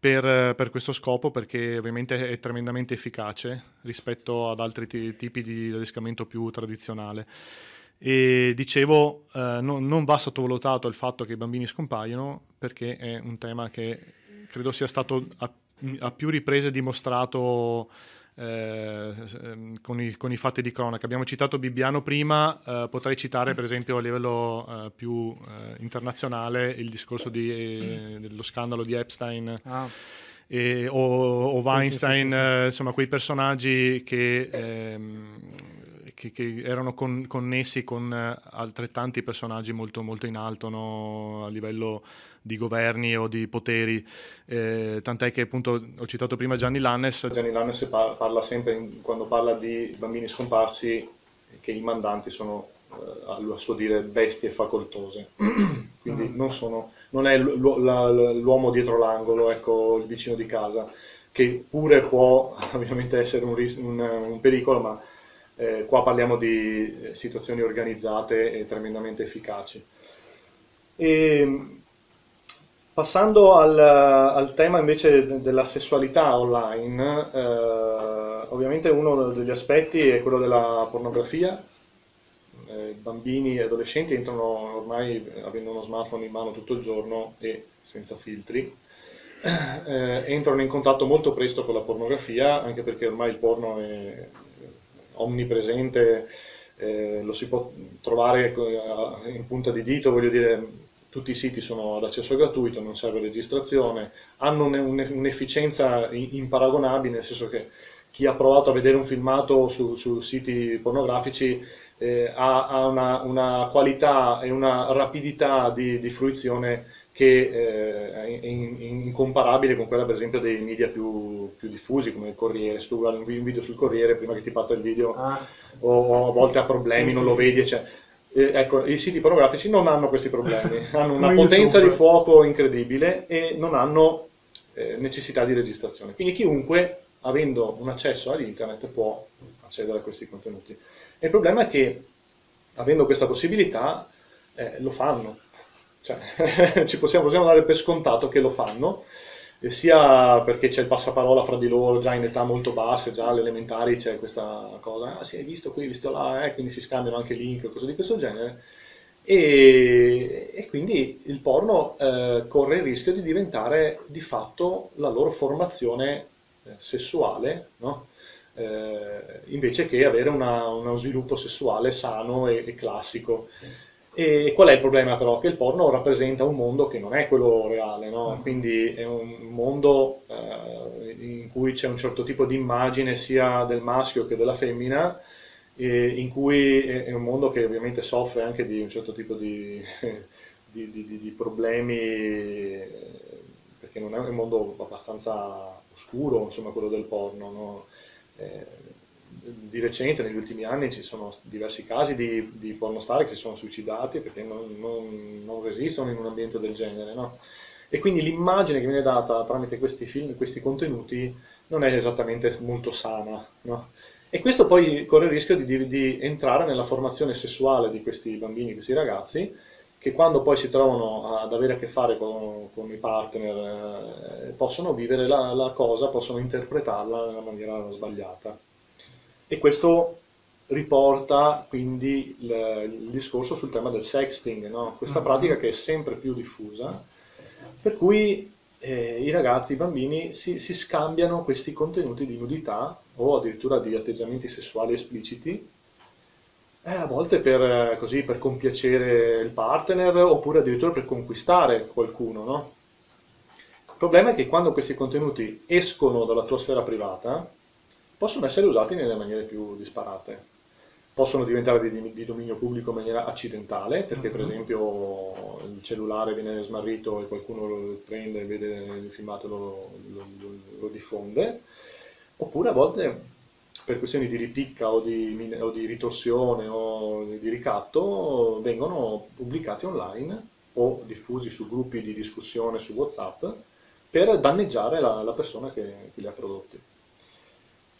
S2: per, per, questo scopo, perché ovviamente è tremendamente efficace rispetto ad altri t- tipi di adescamento più tradizionale. E dicevo, eh, no, non va sottovalutato il fatto che i bambini scompaiono, perché è un tema che credo sia stato a, a più riprese dimostrato eh, ehm, con, i, con, i, fatti di cronaca. Abbiamo citato Bibbiano prima, eh, potrei citare per esempio a livello eh, più eh, internazionale il discorso di, eh, dello scandalo di Epstein. Ah. E, o, o, Weinstein, sì, sì, sì, insomma, quei personaggi che ehm, che, che erano con, connessi con eh, altrettanti personaggi molto, molto in alto no? a livello di governi o di poteri. Eh, tant'è che appunto ho citato prima Gianni Lannes. Gianni Lannes parla, parla sempre, in, quando parla di bambini scomparsi, che i mandanti sono, eh, a suo dire, bestie facoltose. *clears throat* Quindi mm. non, sono, non è l'uomo dietro l'angolo, ecco, il vicino di casa, che pure può *laughs* ovviamente essere un, un, un pericolo, ma eh, qua parliamo di eh, situazioni organizzate e tremendamente efficaci. E, ehm, passando al, al, tema invece della sessualità online, eh, ovviamente uno degli aspetti è quello della pornografia, eh, bambini e adolescenti entrano ormai avendo uno smartphone in mano tutto il giorno e senza filtri, eh, entrano in contatto molto presto con la pornografia, anche perché ormai il porno è omnipresente, eh, lo si può trovare eh, in punta di dito, voglio dire, tutti i siti sono ad accesso gratuito, non serve registrazione, hanno un'efficienza imparagonabile, nel senso che chi ha provato a vedere un filmato su, su siti pornografici eh, ha, ha una, una, qualità e una rapidità di, di fruizione che eh, è incomparabile con quella per esempio dei media più, più diffusi come il Corriere, se tu guardi un video sul Corriere prima che ti parta il video ah. o, o, a volte ha problemi, sì, non sì, lo sì. vedi, cioè, eh, ecco, i siti pornografici non hanno questi problemi, *laughs* hanno una potenza YouTube. di fuoco incredibile e non hanno eh, necessità di registrazione, quindi chiunque avendo un accesso ad internet può accedere a questi contenuti. E il problema è che avendo questa possibilità eh, lo fanno cioè, *laughs* ci possiamo, possiamo, dare per scontato che lo fanno, sia perché c'è il passaparola fra di loro già in età molto basse, già alle elementari c'è questa cosa, ah sì, hai visto qui, visto là, eh, quindi si scambiano anche link o cose di questo genere. E, e quindi il porno eh, corre il rischio di diventare di fatto la loro formazione eh, sessuale, no? eh, invece che avere una, uno sviluppo sessuale sano e, e classico. E qual è il problema però? Che il porno rappresenta un mondo che non è quello reale, no? Mm. quindi è un mondo eh, in cui c'è un certo tipo di immagine sia del maschio che della femmina, in cui è, un mondo che ovviamente soffre anche di un certo tipo *laughs* di, di, di, di problemi, perché non è un mondo abbastanza oscuro, insomma quello del porno. No? Eh, di recente, negli ultimi anni, ci sono diversi casi di, di pornostar che si sono suicidati perché non, non, non resistono in un ambiente del genere, no? E quindi l'immagine che viene data tramite questi film, questi contenuti, non è esattamente molto sana, no? E questo poi corre il rischio di, di, di, entrare nella formazione sessuale di questi bambini, questi ragazzi, che quando poi si trovano ad avere a che fare con, con i partner eh, possono vivere la, la cosa, possono interpretarla nella maniera sbagliata e questo riporta quindi il, il discorso sul tema del sexting, no? questa mm. pratica che è sempre più diffusa, per cui eh, i ragazzi, i bambini si, si, scambiano questi contenuti di nudità o addirittura di atteggiamenti sessuali espliciti, eh, a volte per, così, per, compiacere il partner oppure addirittura per conquistare qualcuno. No? Il problema è che quando questi contenuti escono dalla tua sfera privata, possono essere usati nelle maniere più disparate. Possono diventare di, di dominio pubblico in maniera accidentale, perché per mhm. esempio il cellulare viene smarrito e qualcuno lo prende, vede il filmato e lo, lo, lo, lo, diffonde, oppure a volte per questioni di ripicca o di, o di ritorsione o di ricatto vengono pubblicati online o diffusi su gruppi di discussione su WhatsApp per danneggiare la, la persona che, che li ha prodotti.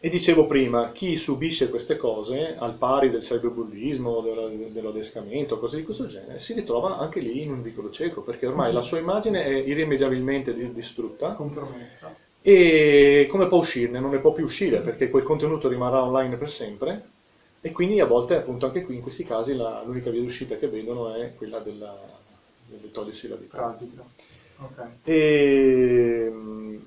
S2: E dicevo prima, chi subisce queste cose, al pari del cyberbullismo, dell'adescamento, cose di questo genere, si ritrova anche lì in un vicolo cieco, perché ormai la sua immagine è irrimediabilmente distrutta. Compromessa. E come può uscirne? Non ne può più uscire, perché quel contenuto rimarrà online per sempre, e quindi a volte, appunto, anche qui, in questi casi, l'unica via d'uscita che vedono è quella della, del togliersi la vita. Pratica. Okay. E ehm,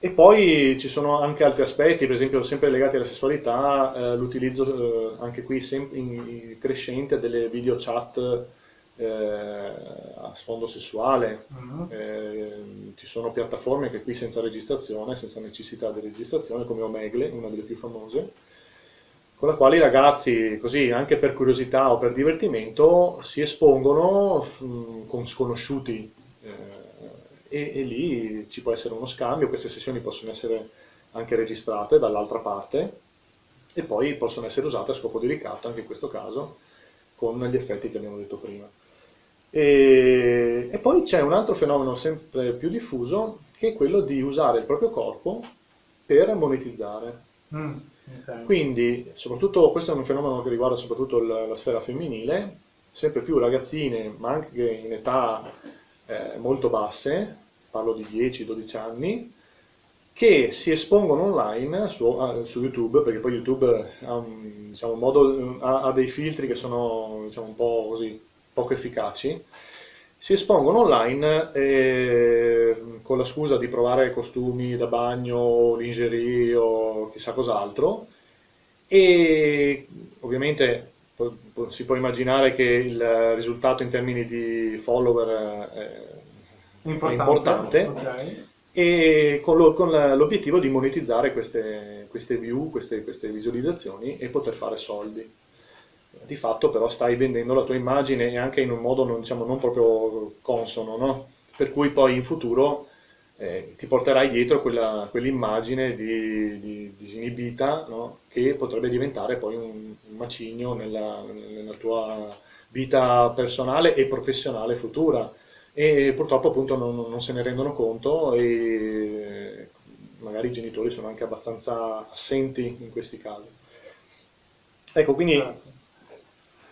S2: e poi ci sono anche altri aspetti, per esempio sempre legati alla sessualità, eh, l'utilizzo eh, anche qui sem- in- crescente delle video chat eh, a sfondo sessuale. Uh-huh. ci sono piattaforme che qui senza registrazione, senza necessità di registrazione, come Omegle, una delle più famose, con la quale i ragazzi, così anche per curiosità o per divertimento, si espongono mh, mm, con sconosciuti eh, e, e lì ci può essere uno scambio, queste sessioni possono essere anche registrate dall'altra parte e poi possono essere usate a scopo di ricatto, anche in questo caso, con gli effetti che abbiamo detto prima. E, e poi c'è un altro fenomeno sempre più diffuso che è quello di usare il proprio corpo per monetizzare.
S1: Mm, okay.
S2: Quindi, soprattutto, questo è un fenomeno che riguarda soprattutto la, la sfera femminile, sempre più ragazzine, ma anche in età eh, molto basse, parlo di 10-12 anni, che si espongono online su, ah, su YouTube, perché poi YouTube eh, ha, un, diciamo, modo, eh, ha, ha, dei filtri che sono diciamo, un po' così, poco efficaci, si espongono online eh, con la scusa di provare costumi da bagno, lingerie o chissà cos'altro e ovviamente si può immaginare che il risultato in termini di follower eh,
S1: è importante, importante okay.
S2: e con, lo, con l'obiettivo di monetizzare queste, queste view, queste, queste, visualizzazioni e poter fare soldi. Di fatto però stai vendendo la tua immagine e anche in un modo non, diciamo, non proprio consono, no? per cui poi in futuro eh, ti porterai dietro quella, quell'immagine di, di, disinibita no? che potrebbe diventare poi un, un macigno nella, nella, tua vita personale e professionale futura e purtroppo appunto non, non se ne rendono conto e eh, magari i genitori sono anche abbastanza assenti in questi casi. Ecco, quindi certo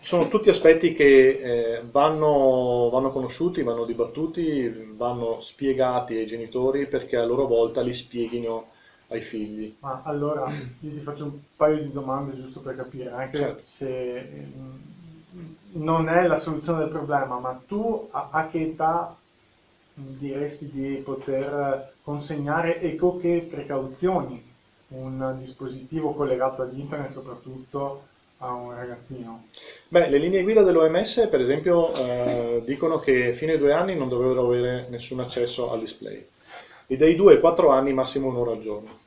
S2: sono tutti aspetti che eh, vanno, vanno, conosciuti, vanno dibattuti, vanno spiegati ai genitori perché a loro volta li spieghino ai figli.
S1: Ma allora io ti faccio un paio di domande giusto per capire, anche certo. se
S2: mm,
S1: non è la soluzione del problema, ma tu a, a che età diresti di poter consegnare e con che precauzioni un dispositivo collegato ad internet soprattutto a un ragazzino?
S2: Beh, le linee guida dell'OMS, per esempio, eh, dicono che fino ai due anni non dovrebbero avere nessun accesso al display e dai due ai quattro anni massimo un'ora al giorno.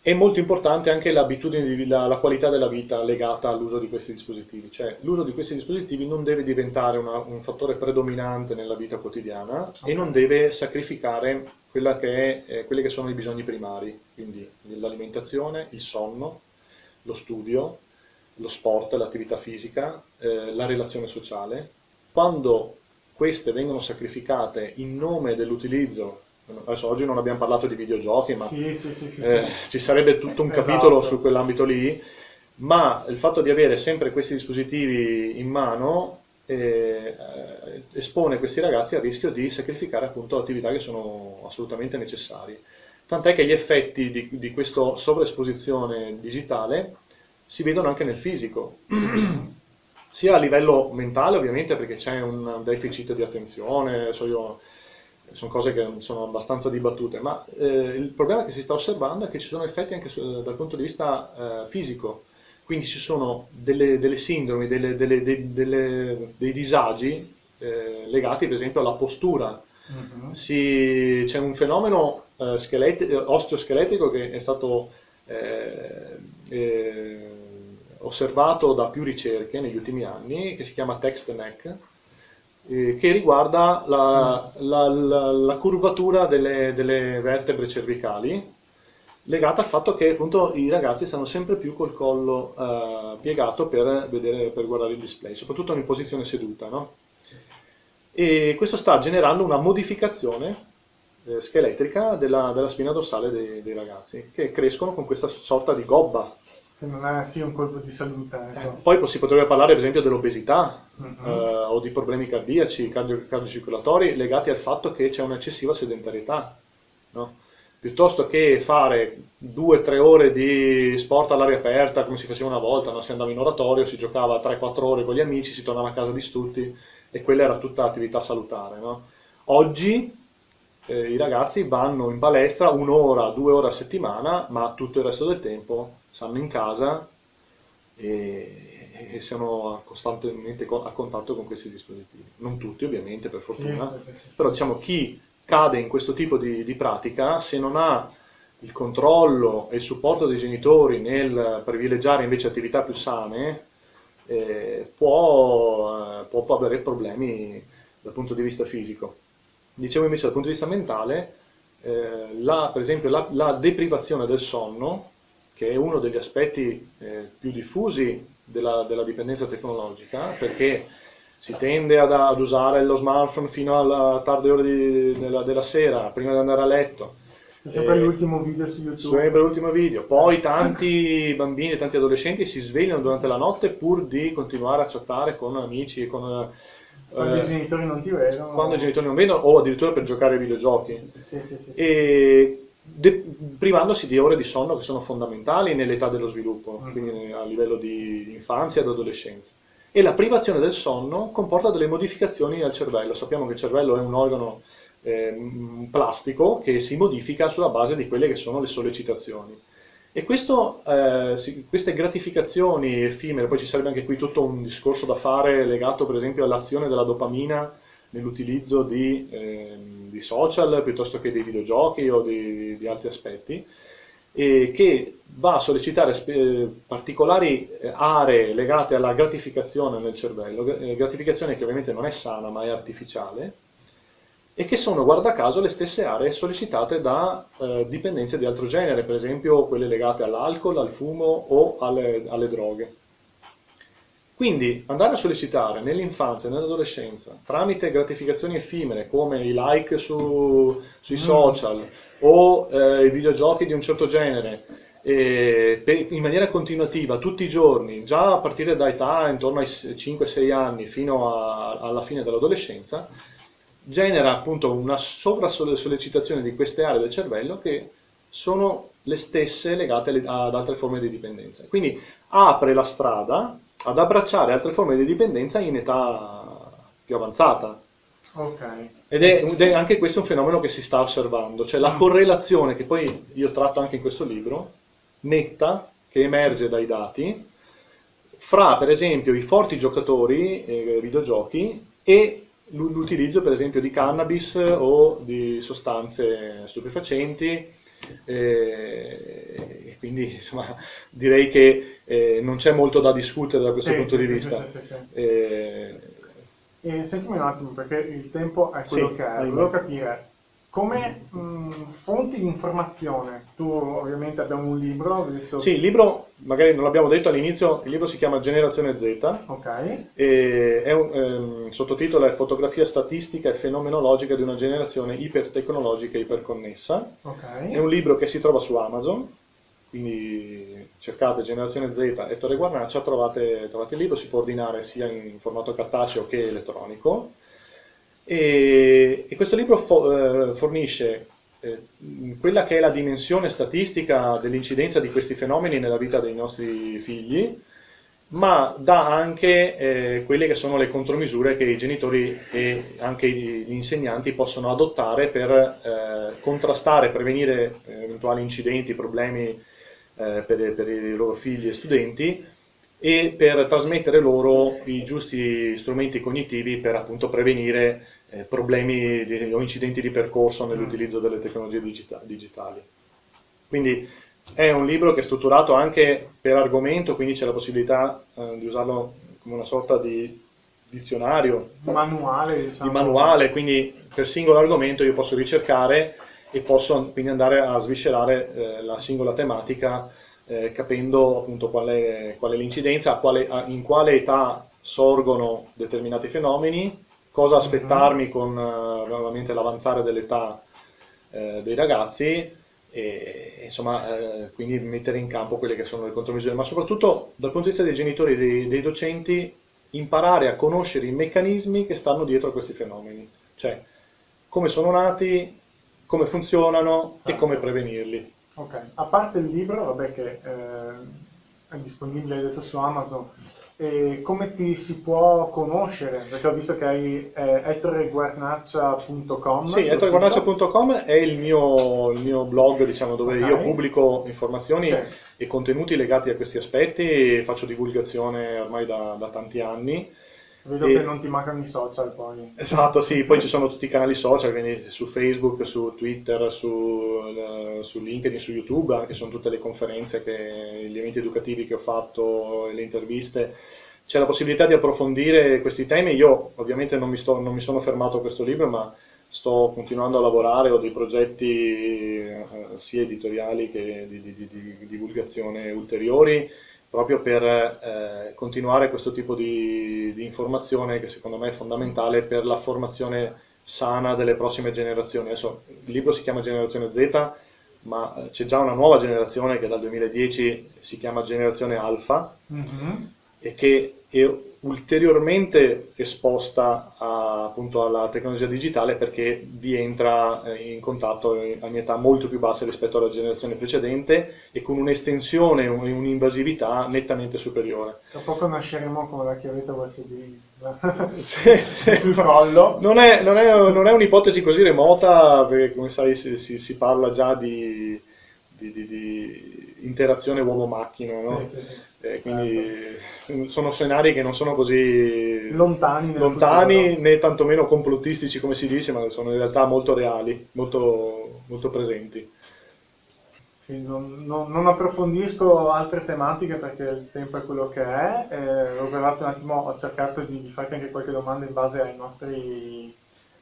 S2: È molto importante anche l'abitudine, la, la qualità della vita legata all'uso di questi dispositivi, cioè l'uso di questi dispositivi non deve diventare una, un fattore predominante nella vita quotidiana okay. e non deve sacrificare che è, eh, quelli che sono i bisogni primari, quindi l'alimentazione, il sonno, lo studio, lo sport, l'attività fisica, eh, la relazione sociale. Quando queste vengono sacrificate in nome dell'utilizzo, adesso oggi non abbiamo parlato di videogiochi, ma
S1: sì, sì, sì, eh,
S2: ci sarebbe tutto un esatto. capitolo su quell'ambito lì, ma il fatto di avere sempre questi dispositivi in mano eh, eh espone questi ragazzi al rischio di sacrificare appunto attività che sono assolutamente necessarie tant'è che gli effetti di, di questa sovraesposizione digitale si vedono anche nel fisico, *clears throat* sia a livello mentale ovviamente perché c'è un deficit di attenzione, so io, sono cose che sono abbastanza dibattute, ma eh, il problema che si sta osservando è che ci sono effetti anche su, eh, dal punto di vista eh, fisico, quindi ci sono delle, delle sindromi, delle, delle, dei disagi eh, legati per esempio alla postura. Uh mm-hmm. -huh. C'è un fenomeno eh, eh, osteoscheletrico che è stato eh, eh, osservato da più ricerche negli ultimi anni, che si chiama text neck, eh, che riguarda la, la, la, la curvatura delle, delle, vertebre cervicali, legata al fatto che appunto i ragazzi stanno sempre più col collo eh, piegato per, vedere, per, guardare il display, soprattutto in posizione seduta. No? E questo sta generando una modificazione eh, scheletrica della, della, spina dorsale dei, dei, ragazzi, che crescono con questa sorta di gobba.
S1: Che non ha sì un colpo di salute. Eh, ecco.
S2: poi si potrebbe parlare ad esempio dell'obesità uh-huh. eh, o di problemi cardiaci, cardio, cardiocircolatori legati al fatto che c'è un'eccessiva sedentarietà. No? Piuttosto che fare due o tre ore di sport all'aria aperta come si faceva una volta, no? si andava in oratorio, si giocava 3-4 ore con gli amici, si tornava a casa distrutti e quella era tutta attività salutare. No? Oggi eh, i ragazzi vanno in palestra un'ora, due ore a settimana, ma tutto il resto del tempo stanno in casa e, e siamo costantemente a contatto con questi dispositivi. Non tutti ovviamente, per fortuna, sì, però diciamo chi cade in questo tipo di, di pratica, se non ha il controllo e il supporto dei genitori nel privilegiare invece attività più sane, eh, può, eh, può avere problemi dal punto di vista fisico. Dicevo invece dal punto di vista mentale, eh, la, per esempio la, la, deprivazione del sonno, che è uno degli aspetti eh, più diffusi della, della, dipendenza tecnologica, perché si tende ad, ad usare lo smartphone fino alla tarde ore di, della, della sera, prima di andare a letto, sempre eh, l'ultimo video su YouTube. Sempre l'ultimo video. Poi eh. tanti bambini e tanti adolescenti si svegliano durante la notte pur di continuare a chattare con amici, con quando eh, i
S1: genitori non ti vedono. Quando i genitori
S2: non vedono, o addirittura per giocare ai videogiochi. Sì, sì, sì, e de- privandosi di ore di sonno che sono fondamentali nell'età dello sviluppo, mm. quindi a livello di infanzia ed adolescenza. E la privazione del sonno comporta delle modificazioni al cervello. Sappiamo che il cervello è un organo eh, plastico che si modifica sulla base di quelle che sono le sollecitazioni. E questo, eh, queste gratificazioni effimere, poi ci sarebbe anche qui tutto un discorso da fare legato per esempio all'azione della dopamina nell'utilizzo di, eh, di, social piuttosto che dei videogiochi o di, di altri aspetti, eh, che va a sollecitare eh, particolari eh, aree legate alla gratificazione nel cervello, eh, gratificazione che ovviamente non è sana ma è artificiale, e che sono, guarda caso, le stesse aree sollecitate da eh, dipendenze di altro genere, per esempio quelle legate all'alcol, al fumo o alle, alle droghe. Quindi andare a sollecitare nell'infanzia e nell'adolescenza tramite gratificazioni effimere come i like su, sui mm. social o eh, i videogiochi di un certo genere eh, per, in maniera continuativa tutti i giorni, già a partire da età intorno ai 5-6 anni fino a, alla fine dell'adolescenza, genera appunto una sovrasollecitazione di queste aree del cervello che sono le stesse legate ad altre forme di dipendenza. Quindi apre la strada ad abbracciare altre forme di dipendenza in età più avanzata. Okay. Ed, è, ed è anche questo un fenomeno che si sta osservando, cioè la mm. correlazione che poi io tratto anche in questo libro, netta, che emerge dai dati, fra per esempio i forti giocatori eh, videogiochi e l'utilizzo per esempio di cannabis o di sostanze stupefacenti eh, quindi insomma, *laughs* direi che eh, non c'è molto da discutere da questo sì, punto sì, di sì, vista. Sì,
S1: eh, sentimi un attimo perché il tempo è quello che è, volevo capire come mh, fonti di informazione, tu ovviamente abbiamo un libro. Visto... Sì, il
S2: libro, magari non l'abbiamo detto all'inizio, il libro si chiama Generazione Z. Okay. E un, um, sottotitolo è Fotografia statistica e fenomenologica di una generazione ipertecnologica e iperconnessa.
S1: Okay. È un libro
S2: che si trova su Amazon, quindi cercate Generazione Z, e Ettore Guarnaccia, trovate, trovate il libro, si può ordinare sia in formato cartaceo che elettronico e, e questo libro fo eh, fornisce eh, quella che è la dimensione statistica dell'incidenza di questi fenomeni nella vita dei nostri figli, ma dà anche eh, quelle che sono le contromisure che i genitori e anche gli insegnanti possono adottare per eh, contrastare, prevenire eh, eventuali incidenti, problemi eh, per, per, i loro figli e studenti e per trasmettere loro i giusti strumenti cognitivi per appunto prevenire eh, problemi di, o incidenti di percorso nell'utilizzo delle tecnologie digita digitali. Quindi è un libro che è strutturato anche per argomento, quindi c'è la possibilità eh, di usarlo come una sorta di dizionario,
S1: manuale,
S2: diciamo. di manuale, quindi per singolo argomento io posso ricercare e posso quindi andare a sviscerare eh, la singola tematica eh, capendo appunto qual è, qual è l'incidenza, in quale età sorgono determinati fenomeni, cosa mhm. aspettarmi con uh, l'avanzare dell'età uh, dei ragazzi e insomma eh, quindi mettere in campo quelle che sono le contromisure, ma soprattutto dal punto di vista dei genitori e dei, dei, docenti imparare a conoscere i meccanismi che stanno dietro a questi fenomeni, cioè come sono nati, come funzionano ah. e certo. come prevenirli.
S1: Ok, a parte il libro, vabbè che eh, è disponibile detto su Amazon, e come ti si può conoscere? Perché ho visto che hai eh, ettoreguarnaccia.com. Sì, ettoreguarnaccia.com
S2: è il mio, il mio, blog, diciamo, dove okay. io pubblico informazioni sì. e contenuti legati a questi aspetti, faccio divulgazione ormai da, da tanti anni. Vedo e... che non
S1: ti mancano i social poi.
S2: Esatto, sì, poi ci sono tutti i canali social, quindi su Facebook, su Twitter, su, eh, su LinkedIn, su YouTube, anche sono tutte le conferenze, che, gli eventi educativi che ho fatto, le interviste. C'è la possibilità di approfondire questi temi. Io ovviamente non mi, sto, non mi sono fermato a questo libro, ma sto continuando a lavorare, ho dei progetti eh, sia editoriali che di, di, di, di divulgazione ulteriori proprio per eh, continuare questo tipo di, di, informazione che secondo me è fondamentale per la formazione sana delle prossime generazioni. Adesso il libro si chiama Generazione Z, ma eh, c'è già una nuova generazione che dal 2010 si chiama Generazione Alfa mm-hmm. e che ulteriormente esposta a, appunto alla tecnologia digitale perché vi entra eh, in contatto eh, a un'età molto più bassa rispetto alla generazione precedente e con un'estensione e un'invasività nettamente superiore.
S1: Tra poco nasceremo con la chiavetta USB
S2: *laughs* sì, sul collo. Non è, non, è, non è, un'ipotesi così remota perché come sai si, si, si parla già di, di, di, di interazione uomo-macchina, no? sì, sì. Eh, quindi certo. sono scenari che non sono così lontani,
S1: lontani futuro,
S2: né tantomeno complottistici come si dice, ma sono in realtà molto reali, molto, molto presenti.
S1: Sì, non, non, non, approfondisco altre tematiche perché il tempo è quello che è. Eh, ho un attimo, ho cercato di, di fare anche qualche domanda in base ai nostri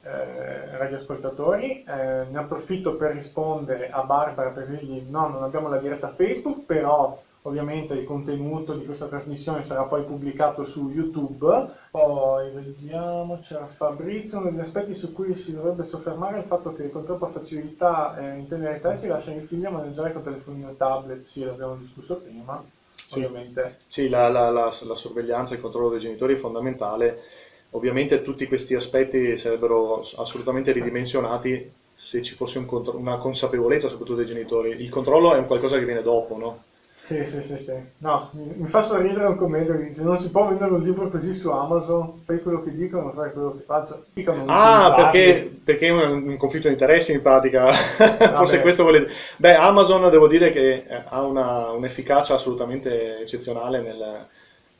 S1: eh, radioascoltatori. Eh, ne approfitto per rispondere a Barbara per dirgli no, non abbiamo la diretta Facebook, però Ovviamente il contenuto di questa trasmissione sarà poi pubblicato su YouTube. Poi vediamo, c'è Fabrizio, uno degli aspetti su cui si dovrebbe soffermare è il fatto che con troppa facilità eh, intendere te si lasciano i figli a maneggiare con telefonino e tablet, sì, l'abbiamo discusso prima.
S2: Sì, ovviamente. sì la, la, la, la sorveglianza e il controllo dei genitori è fondamentale. Ovviamente tutti questi aspetti sarebbero assolutamente ridimensionati se ci fosse un contro- una consapevolezza soprattutto dei genitori. Il controllo è un qualcosa che viene dopo, no?
S1: Sì, sì, sì, sì. No, mi, fa sorridere un commento che dice non si può vendere un libro così su Amazon, fai quello che dicono, fai quello che faccio. Dicono ah, perché,
S2: perché, è un, conflitto di interessi in pratica. Ah, *laughs* Forse beh. questo volete. Beh, Amazon devo dire che eh, ha una, un'efficacia assolutamente eccezionale nel,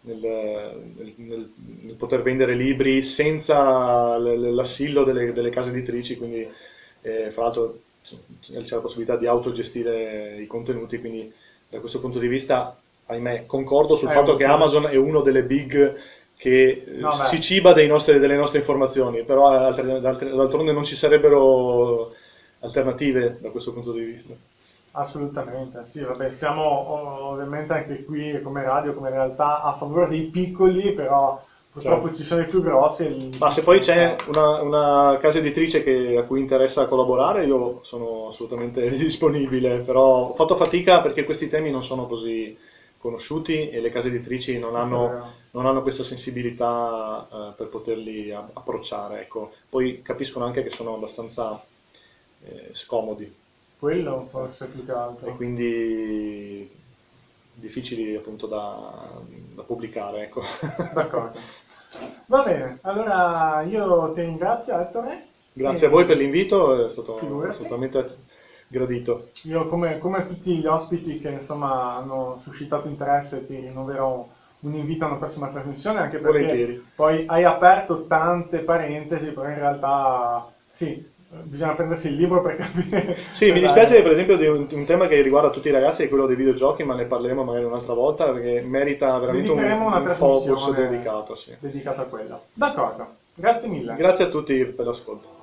S2: nel, nel, nel, poter vendere libri senza l'assillo delle, delle case editrici, quindi eh, fra l'altro c'è la possibilità di autogestire i contenuti, quindi da questo punto di vista, ahimè, concordo sul eh, fatto che Amazon è uno delle big che eh, no, si ciba nostri, delle nostre informazioni, però eh, d'altronde non ci sarebbero alternative da questo punto di vista.
S1: Assolutamente, sì, vabbè, siamo ovviamente anche qui come radio, come realtà a favore dei piccoli, però Purtroppo cioè. ci sono i più
S2: grossi. Ma se poi c'è una, una casa editrice che, a cui interessa collaborare, io sono assolutamente *laughs* disponibile, però ho fatto fatica perché questi temi non sono così conosciuti e le case editrici non hanno, non hanno questa sensibilità eh, per poterli a- approcciare. Ecco. Poi capiscono anche che sono abbastanza eh, scomodi.
S1: Quello forse più che altro. E
S2: quindi difficili appunto da, da pubblicare. Ecco. D'accordo.
S1: *laughs* Va bene, allora io ti ringrazio Ettore. Grazie e... a voi per
S2: l'invito, è stato Figurati. assolutamente gradito.
S1: Io come, come, tutti gli ospiti che insomma hanno suscitato interesse ti rinnoverò un invito a una prossima trasmissione anche perché Volentieri. poi hai aperto tante parentesi, però in realtà sì, bisogna prendersi il libro per capire.
S2: Sì, mi dispiace per esempio di un, un, tema che riguarda tutti i ragazzi, è quello dei videogiochi, ma ne parleremo magari un'altra volta perché merita veramente un, un focus dedicato. Sì. Dedicato a quello. D'accordo,
S1: grazie mille. Grazie a tutti per l'ascolto.